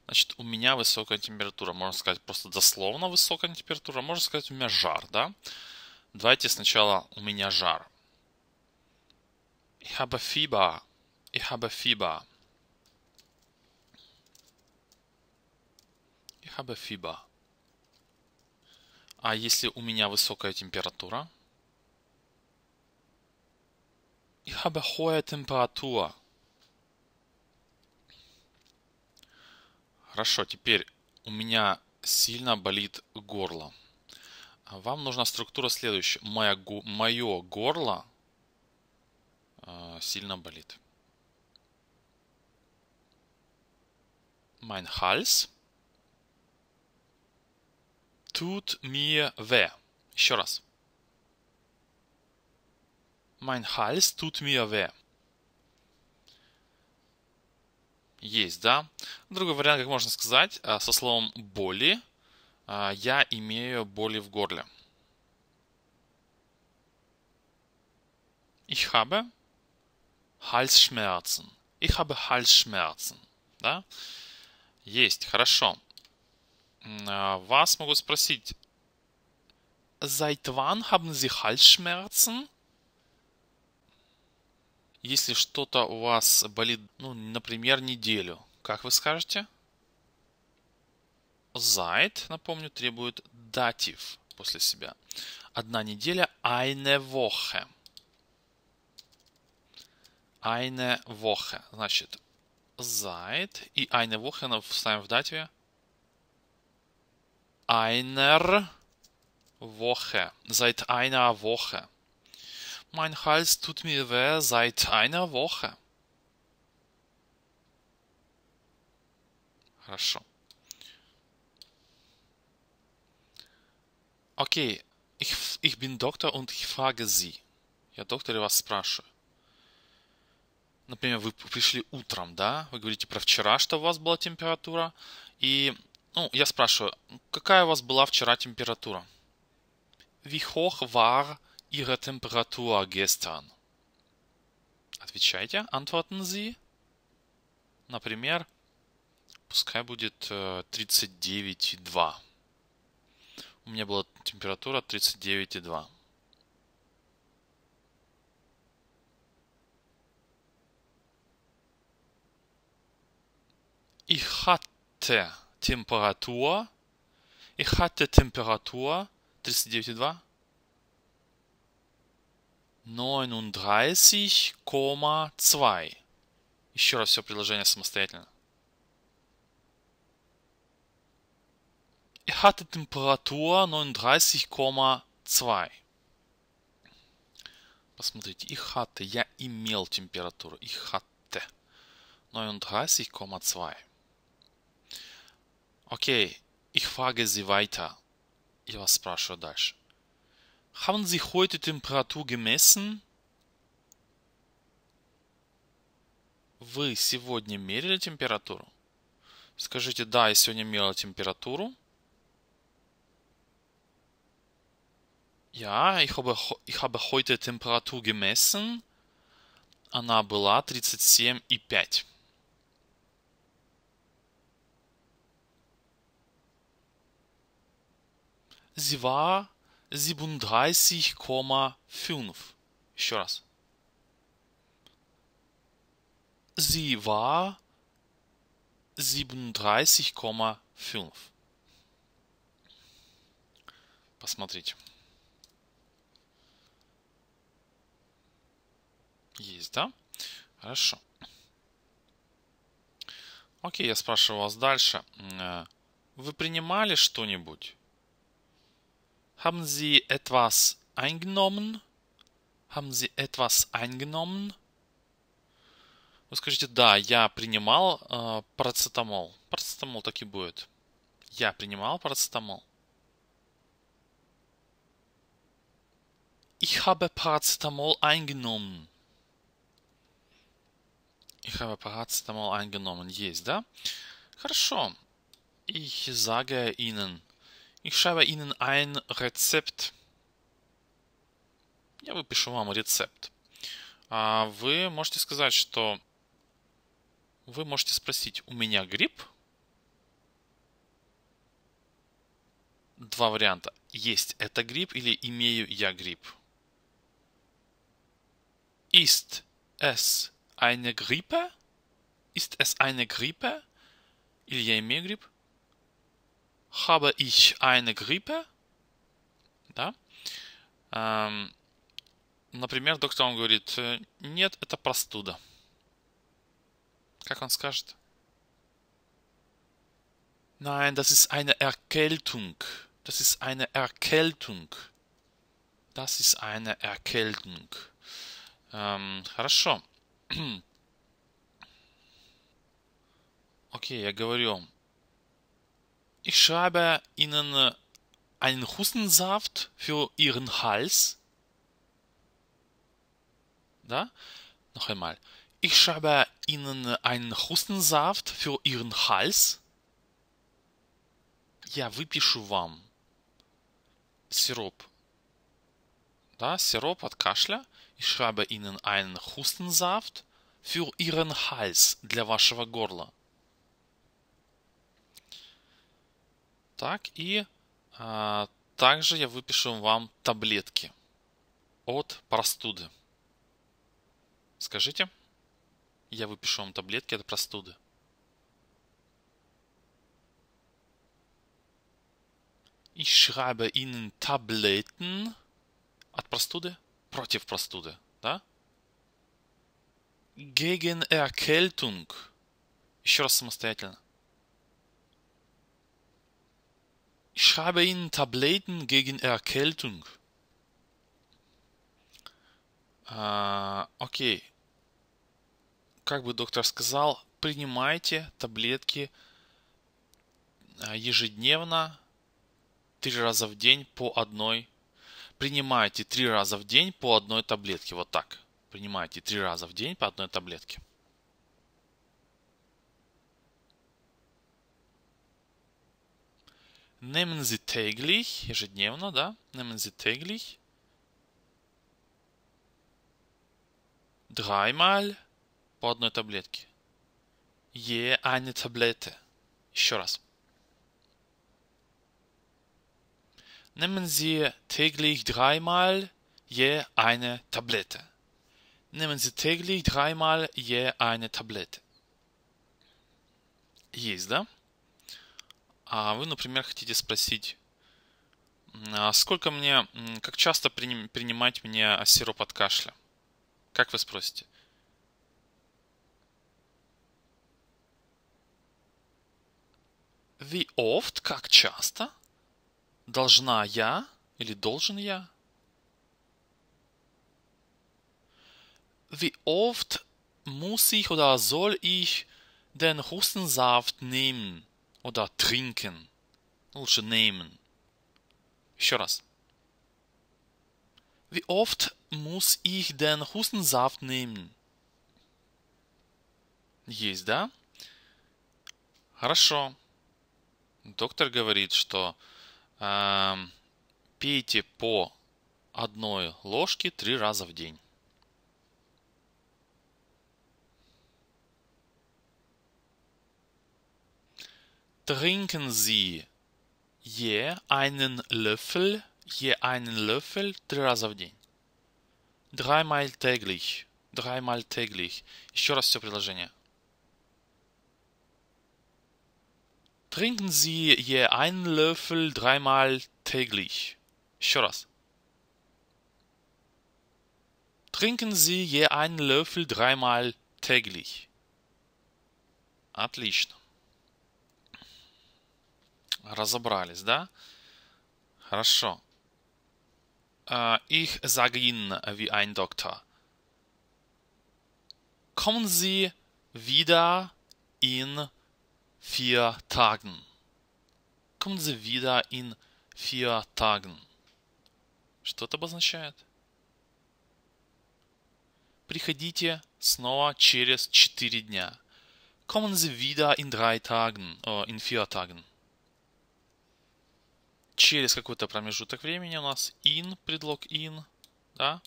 Значит, у меня высокая температура. Можно сказать просто дословно высокая температура. Можно сказать у меня жар, да? Давайте сначала у меня жар. Ich habe Fieber. Ich habe Fieber. Ich habe Fieber. А если у меня высокая температура? Ich habe hohe Temperatur. Хорошо, теперь у меня сильно болит горло. Вам нужна структура следующая. Мое, мое горло э, сильно болит. mein Hals tut mir weh. Еще раз. Mein Hals tut mir weh. Есть, да? Другой вариант, как можно сказать, со словом боли. Я имею боли в горле. Ich habe Halsschmerzen. Ich habe Halsschmerzen. Да? Есть, хорошо. А, вас могу спросить. Seit wann haben Sie Halsschmerzen? Если что-то у вас болит, ну, например, неделю, как вы скажете? Seit, напомню, требует датив после себя. Одна неделя, eine Woche. Eine Woche, значит, seit и eine Woche в ставим в einer Woche, seit einer Woche. Mein Hals tut mir weh seit einer Woche. Хорошо. Okay, ich, ich bin Doktor und ich frage Sie. Я доктор вас спрашиваю. например, вы пришли утром, да, вы говорите про вчера, что у вас была температура, и, ну, я спрашиваю, «Ну, какая у вас была вчера температура? Wie hoch war Ihre Temperatur gestern? Отвечайте, antworten Sie. Например, пускай будет 39,2. Э, у меня была температура 39,2. Ich hatte температура. Ich hatte температура 39,2. 39,2. Еще раз все предложение самостоятельно. Ich hatte Temperatur 39,2. Посмотрите, ich hatte, я имел температуру, ich hatte 39,2. Okay, ich frage Sie weiter. Я вас спрашиваю дальше. Haben Sie heute Temperatur gemessen? Вы сегодня мерили температуру? Скажите, да, я сегодня мерила температуру. Ja, ich habe, ich habe heute Temperatur gemessen. Она была 37,5. Sie war 37,5. Еще раз. Sie war 37,5. Посмотрите. Есть, да? Хорошо. Окей, я спрашиваю вас дальше. Э, вы принимали что-нибудь? Haben Sie etwas eingenommen? Haben Sie etwas eingenommen? Вы скажите, да, я принимал э, парацетамол. Парацетамол так и будет. Я принимал парацетамол. Ich habe Paracetamol eingenommen. Ich habe Paracetamol eingenommen. Есть, да? Хорошо. Ich sage Ihnen. Ich schreibe Ihnen ein Rezept. Я выпишу вам рецепт. А вы можете сказать, что вы можете спросить, у меня грипп? Два варианта. Есть это грипп или имею я грипп? Ist es eine Grippe? Ist es eine Grippe? Или я имею грипп? habe ich eine Grippe? Да? Эм, например, доктор он говорит, нет, это простуда. Как он скажет? Nein, das ist eine Erkältung. Das ist eine Erkältung. Das ist eine Erkältung. Ähm, хорошо. Окей, okay, я говорю. Ich schreibe Ihnen äh, einen Hustensaft für Ihren Hals. Da? Noch einmal. Ich schreibe Ihnen äh, einen Hustensaft für Ihren Hals. Я выпишу вам сироп. Да, сироп от кашля. Ich schreibe Ihnen einen Hustensaft für Ihren Hals, для вашего горла. так. И а, также я выпишу вам таблетки от простуды. Скажите, я выпишу вам таблетки от простуды. Ich schreibe Ihnen Tabletten от простуды против простуды, да? Gegen Erkältung. Еще раз самостоятельно. Ich habe Ihnen Tabletten gegen Erkältung. А, окей. Как бы доктор сказал, принимайте таблетки а, ежедневно, три раза в день по одной. Принимайте три раза в день по одной таблетке. Вот так. Принимайте три раза в день по одной таблетке. Nehmen Sie täglich, hier ежедневно, да? Nehmen Sie täglich dreimal по одной таблетке. Je eine Tablette. Еще раз. Nehmen Sie täglich dreimal je eine Tablette. Nehmen Sie täglich dreimal je eine Tablette. Есть, да? А вы, например, хотите спросить, а сколько мне, как часто принимать мне сироп от кашля? Как вы спросите? Wie oft, как часто, должна я или должен я? Wie oft muss ich oder soll ich den Hustensaft nehmen? Oder ну trinken. Ну, лучше nehmen. Еще раз. Wie oft muss ich den Hustensaft nehmen? Есть, да? Хорошо. Доктор говорит, что э, пейте по одной ложке три раза в день. Trinken Sie je einen Löffel, je einen Löffel Dreimal täglich, dreimal täglich. Еще раз все предложение. Trinken Sie je einen Löffel dreimal täglich. Еще раз. Trinken Sie je einen Löffel dreimal täglich. Отлично. Разобрались, да? Хорошо. Ich sage Ihnen wie ein Doktor. Kommen Sie wieder in vier Tagen. Kommen Sie wieder in vier Tagen. Что это обозначает? Приходите снова через четыре дня. Kommen Sie wieder in drei Tagen, äh, in vier Tagen через какой-то промежуток времени у нас in, предлог in, да,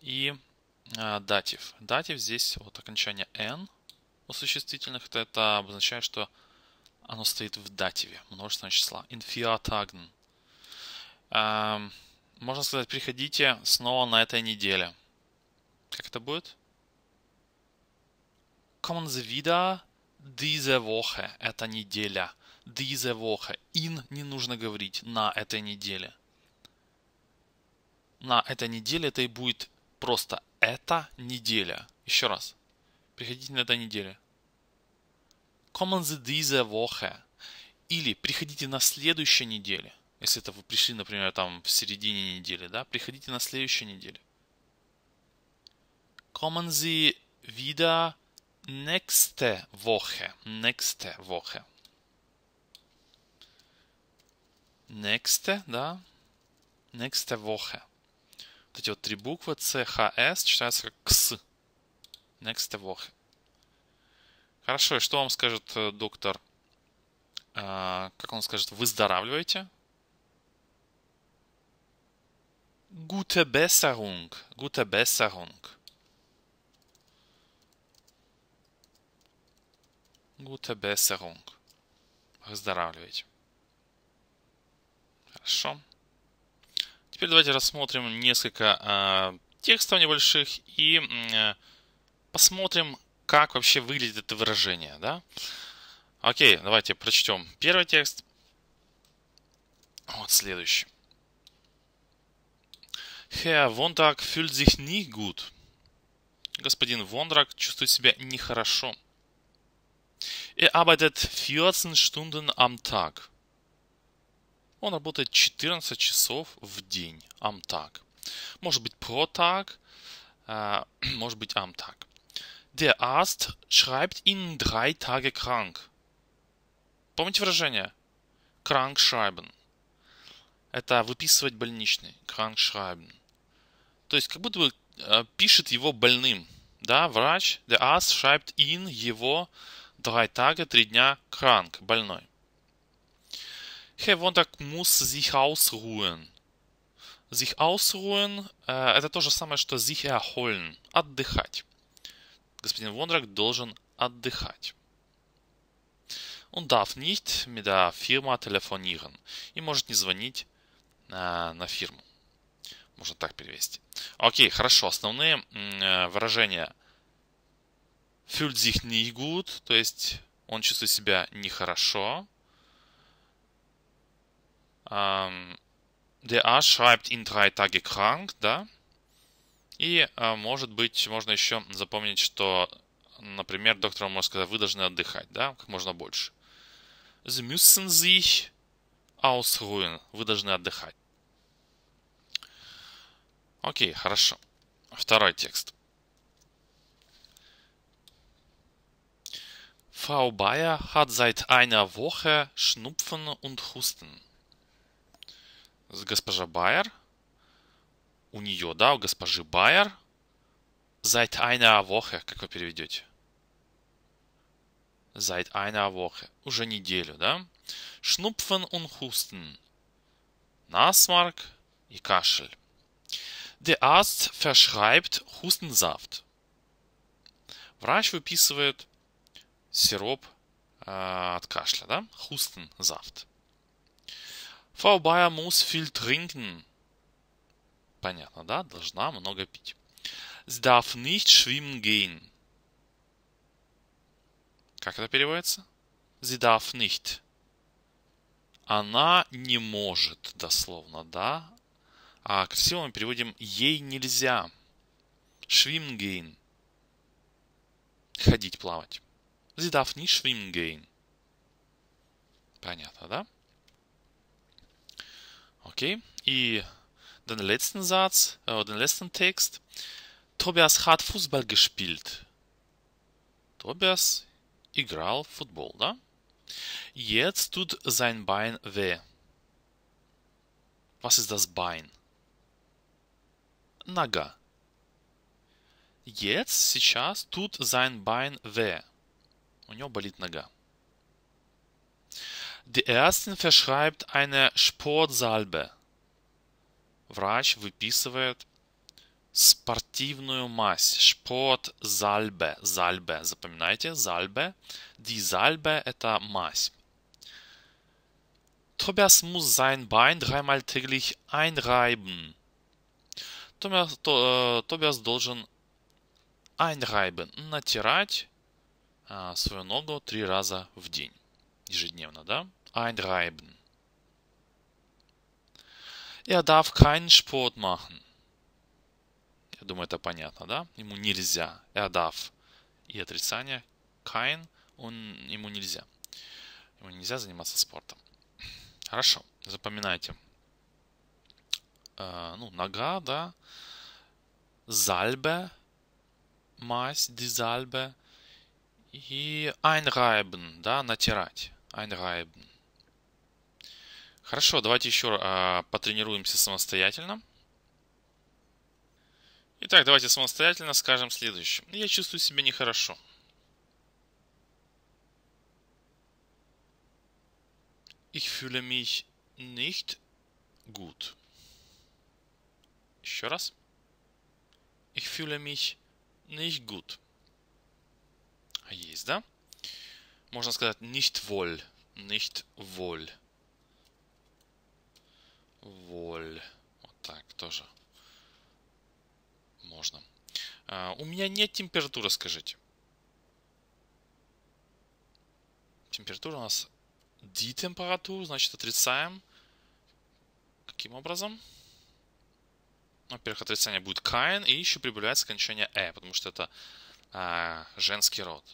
и датив. Датив здесь вот окончание n у существительных, это, это обозначает, что оно стоит в дативе, множественного числа. Infiatagn. Эм, а, можно сказать, приходите снова на этой неделе. Как это будет? Kommen Sie wieder diese Woche. Это неделя diese Woche. In не нужно говорить на этой неделе. На этой неделе это и будет просто эта неделя. Еще раз. Приходите на этой неделе. Kommen Sie diese Woche. Или приходите на следующей неделе. Если это вы пришли, например, там в середине недели, да, приходите на следующей неделе. Kommen Sie wieder nächste Woche. Nächste Woche. Nächste, да? Nächste Woche. Вот эти вот три буквы C H S читаются как КС. Next Woche. Хорошо, и что вам скажет э, доктор? А, как он скажет, выздоравливаете? Gute Besserung. Gute Besserung. Gute Besserung. Выздоравливайте. Хорошо. Теперь давайте рассмотрим несколько э, текстов небольших и э, посмотрим, как вообще выглядит это выражение. Да? Окей, давайте прочтем первый текст. Вот следующий. Herr Wondrak fühlt sich nicht gut. Господин Вондрак чувствует себя нехорошо. Er arbeitet 14 Stunden am Tag. Он работает 14 часов в день. Амтак. Может быть протак, э, может быть амтак. Der Arzt schreibt ihn drei Tage krank. Помните выражение? Krank schreiben. Это выписывать больничный. Krank schreiben. То есть как будто бы э, пишет его больным. Да, врач. Der Arzt schreibt ihn его drei Tage, три дня krank, больной. Herr Wodak muss sich ausruhen. Sich ausruhen э, – это то же самое, что sich erholen – отдыхать. Господин Вондрак должен отдыхать. Он darf nicht mit der Firma telefonieren и может не звонить э, на фирму. Можно так перевести. Окей, хорошо. Основные э, выражения. Fühlt sich nicht gut, то есть он чувствует себя нехорошо. Ähm, der A schreibt in drei Tage krank, да? И, э, может быть, можно еще запомнить, что, например, доктор может сказать, вы должны отдыхать, да, как можно больше. Sie müssen sich ausruhen. Вы должны отдыхать. Окей, хорошо. Второй текст. Frau Bayer hat seit einer Woche Schnupfen und Husten. С госпожа Байер, у нее, да, у госпожи Байер, seit einer Woche, как вы переведете? Seit einer Woche, уже неделю, да? Schnupfen und Husten, насморк и кашель. Der Arzt verschreibt Hustensaft. Врач выписывает сироп э, от кашля, да? Hustensaft. Фау Байер muss viel Понятно, да? Должна много пить. Sie darf nicht schwimmen gehen. Как это переводится? Sie darf nicht. Она не может, дословно, да? А красиво мы переводим «ей нельзя». Schwimmen Ходить, плавать. Sie darf nicht schwimmen gehen. Понятно, да? Okay? I den letzten Satz, äh, den letzten Text. Tobias hat Fußball gespielt. Tobias играл в футбол, да? Jetzt tut sein Bein weh. Was ist das Bein? Naga. Jetzt, сейчас, tut sein Bein weh. У него болит нога. Die Ärztin verschreibt eine Sportsalbe. Врач выписывает спортивную мазь. Sportsalbe. Salbe. Запоминайте, Salbe. Die Salbe – это мазь. Tobias muss sein Bein dreimal täglich einreiben. Tobias, to, äh, Tobias должен einreiben, натирать äh, свою ногу три раза в день. ежедневно, да? Einreiben. Er darf keinen Sport machen. Я думаю, это понятно, да? Ему нельзя. Er darf. И отрицание. Kein. Он, ему нельзя. Ему нельзя заниматься спортом. Хорошо. Запоминайте. Э, ну, нога, да. Зальбе. Мазь, дизальбе. И einreiben, да, натирать einreiben. Хорошо, давайте еще а, потренируемся самостоятельно. Итак, давайте самостоятельно скажем следующее. Я чувствую себя нехорошо. Ich fühle mich nicht gut. Еще раз. Ich fühle mich nicht gut. А есть, да? можно сказать, nicht wohl. Nicht wohl. wohl. Вот так тоже. Можно. А, у меня нет температуры, скажите. Температура у нас die температура значит отрицаем. Каким образом? Во-первых, отрицание будет kein, и еще прибавляется окончание э, потому что это а, женский род.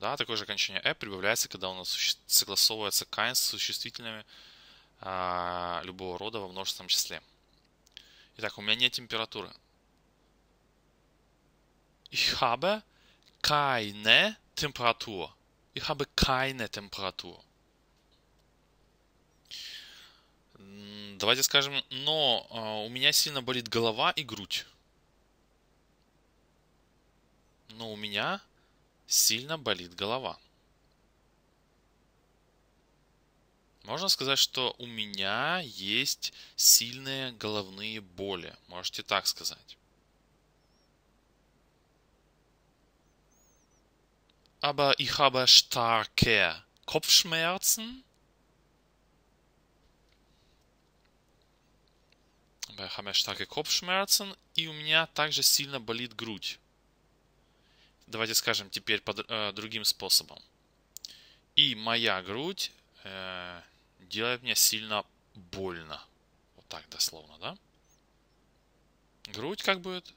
Да, такое же окончание «э» прибавляется, когда у нас согласовывается kind с существительными а, любого рода во множественном числе. Итак, у меня нет температуры. Ich habe keine Temperatur. Ich habe keine Temperatur. Давайте скажем, но а, у меня сильно болит голова и грудь. Но у меня Сильно болит голова. Можно сказать, что у меня есть сильные головные боли. Можете так сказать. Aber ich habe starke Kopfschmerzen. Aber ich habe starke Kopfschmerzen. И у меня также сильно болит грудь. Давайте скажем теперь под, э, другим способом. И моя грудь э, делает мне сильно больно. Вот так дословно, да? Грудь как будет?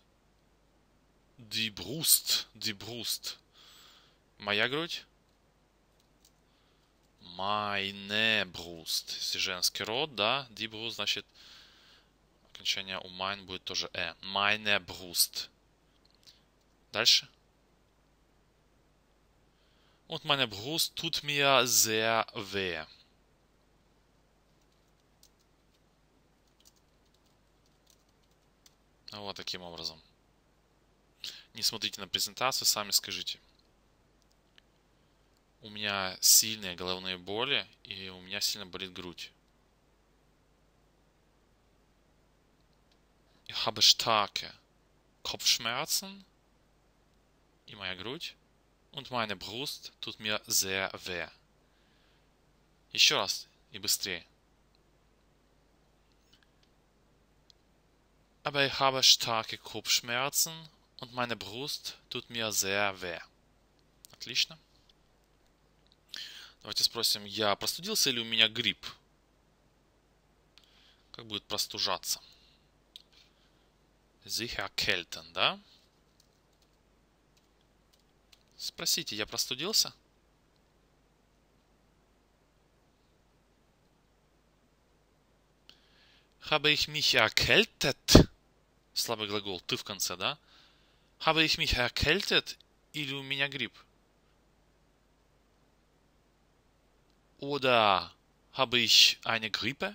Die Brust. Die Brust. Моя грудь? Meine Brust. Если женский род, да, die Brust, значит, окончание у mein будет тоже э. Meine Brust. Дальше und meine Brust tut mir sehr weh. Ну, вот таким образом. Не смотрите на презентацию, сами скажите. У меня сильные головные боли и у меня сильно болит грудь. Ich habe starke Kopfschmerzen и моя грудь und meine Brust tut mir sehr weh. Еще раз и быстрее. Aber ich habe starke Kopfschmerzen und meine Brust tut mir sehr weh. Отлично. Давайте спросим, я простудился или у меня грипп? Как будет простужаться? Sicher kälten, да? Да. Спросите, я простудился? Habe ich mich erkältet? Слабый глагол «ты» в конце, да? Habe ich mich erkältet? Или у меня грипп? Oder habe ich eine Grippe?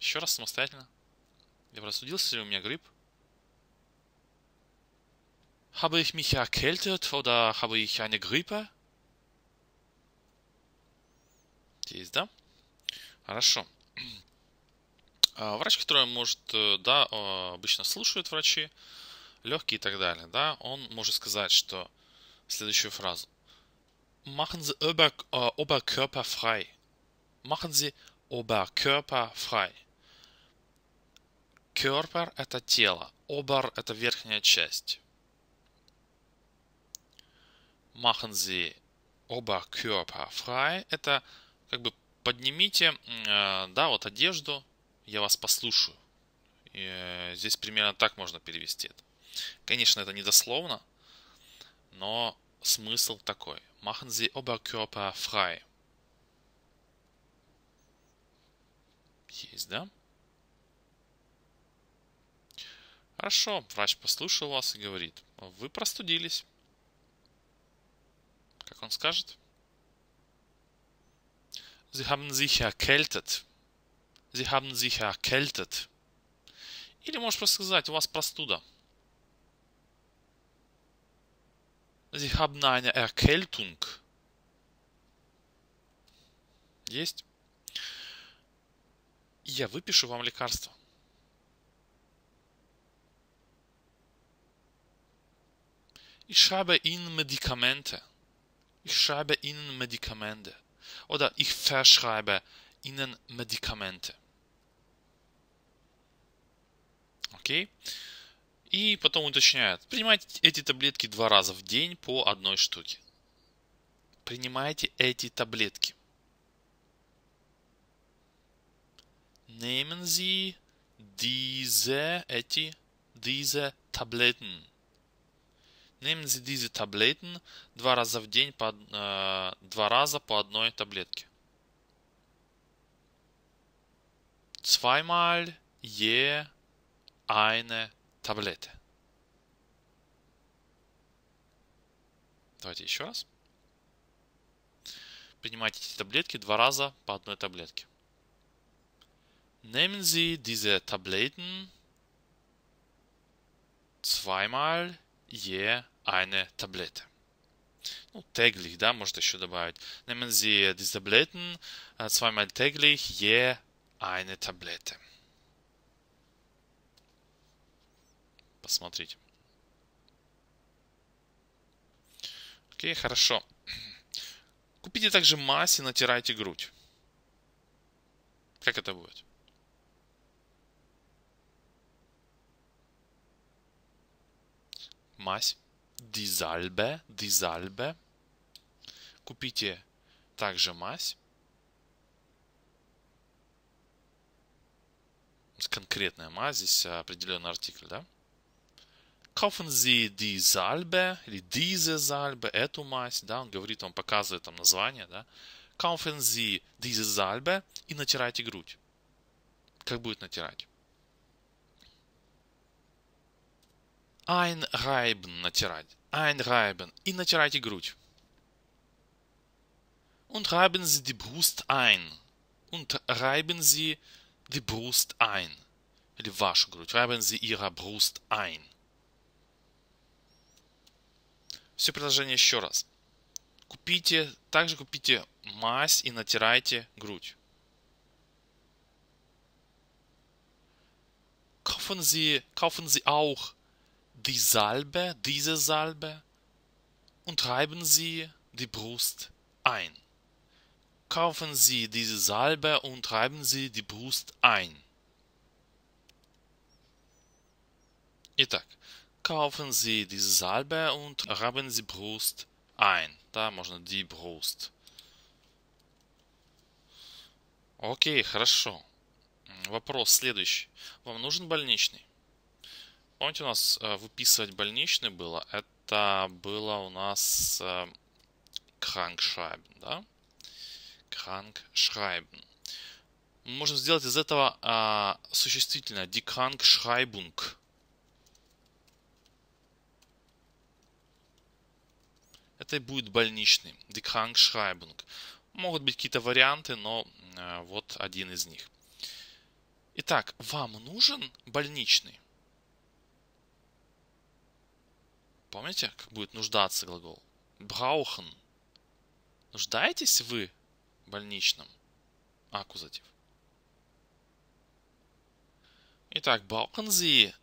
Еще раз самостоятельно. Я простудился или у меня грипп? Habe ich mich erkältet oder habe ich eine Grippe? Здесь, да? Хорошо. А, врач, который может, э, да, э, обычно слушают врачи, легкие и так далее, да, он может сказать, что следующую фразу. Machen Sie über, äh, э, Oberkörper frei. Machen Sie Oberkörper frei. Körper – это тело, Обер – это верхняя часть machen Sie оба frei. Это как бы поднимите, э, да, вот одежду, я вас послушаю. И э, здесь примерно так можно перевести это. Конечно, это не дословно, но смысл такой. Machen Sie Oberkörper frei. Есть, да? Хорошо, врач послушал вас и говорит, вы простудились. Как он скажет? Sie haben sich erkältet. Sie haben sich erkältet. Или можешь просто сказать, у вас простуда. Sie haben eine Erkältung. Есть. Я выпишу вам лекарство. Ich habe Ihnen Medikamente. Ich schreibe Ihnen Medikamente. Oder ich verschreibe Ihnen Медикаменты. Окей? Okay. И потом уточняют. Принимайте эти таблетки два раза в день по одной штуке. Принимайте эти таблетки. Nehmen Sie diese, эти, diese Tabletten. Nehmen Sie diese Tabletten два раза в день, по, э, два раза по одной таблетке. Zweimal je eine Tablette. Давайте еще раз. Принимайте эти таблетки два раза по одной таблетке. Nehmen Sie diese Tabletten zweimal je eine Tablette. Ну, täglich, да, может еще добавить. Nehmen Sie die Tabletten а, zweimal täglich, je eine Tablette. Посмотрите. Окей, хорошо. Купите также мазь и натирайте грудь. Как это будет? мазь Дизальбе, Дизальбе. Купите также мазь конкретная мазь, здесь а, определенный артикль, да? Kaufen Sie die Salbe или diese Salbe, эту мазь, да, он говорит, он показывает там название, да? Kaufen Sie diese Salbe и натирайте грудь. Как будет натирать? Ein reiben натирать. Ein reiben. И натирайте грудь. Und reiben Sie die Brust ein. Und reiben Sie die Brust ein. Или вашу грудь. Reiben Sie Ihre Brust ein. Все предложение еще раз. Купите, также купите мазь и натирайте грудь. Kaufen Sie, kaufen Sie auch die Salbe, diese Salbe und reiben Sie die Brust ein. Kaufen Sie diese Salbe und reiben Sie die Brust ein. Итак, kaufen Sie diese Salbe und reiben Sie Brust ein. Да, можно die Brust. Окей, хорошо. Вопрос следующий. Вам нужен больничный? помните, у нас э, выписывать больничный было? Это было у нас Krankschreiben, э, да? Krankschreiben. Мы можем сделать из этого а, существительное die Krankschreibung. Это и будет больничный, die Krankschreibung. Могут быть какие-то варианты, но а, вот один из них. Итак, вам нужен больничный? Помните, как будет нуждаться глагол? Brauchen. Нуждаетесь вы в больничном? Аккузатив. Итак, brauchen Sie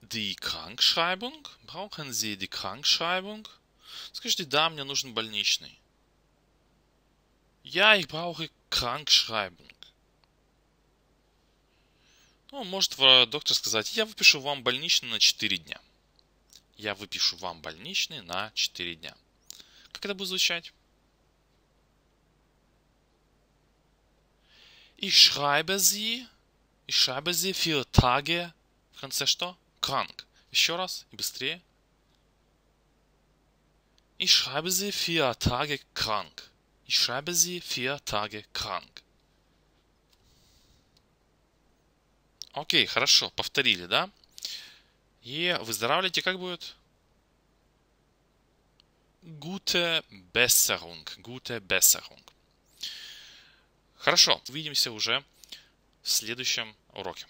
die Krankschreibung? Brauchen Sie die Krankschreibung? Скажите, да, мне нужен больничный. Я их brauche Krankschreibung. Ну, может доктор сказать, я выпишу вам больничный на 4 дня я выпишу вам больничный на 4 дня. Как это будет звучать? Ich schreibe sie, ich schreibe sie für Tage, в конце что? Krank. Еще раз и быстрее. Ich schreibe sie vier Tage krank. Ich schreibe sie vier Tage krank. Окей, хорошо, повторили, да? И выздоравливайте как будет? Gute Besserung. Gute Besserung. Хорошо, увидимся уже в следующем уроке.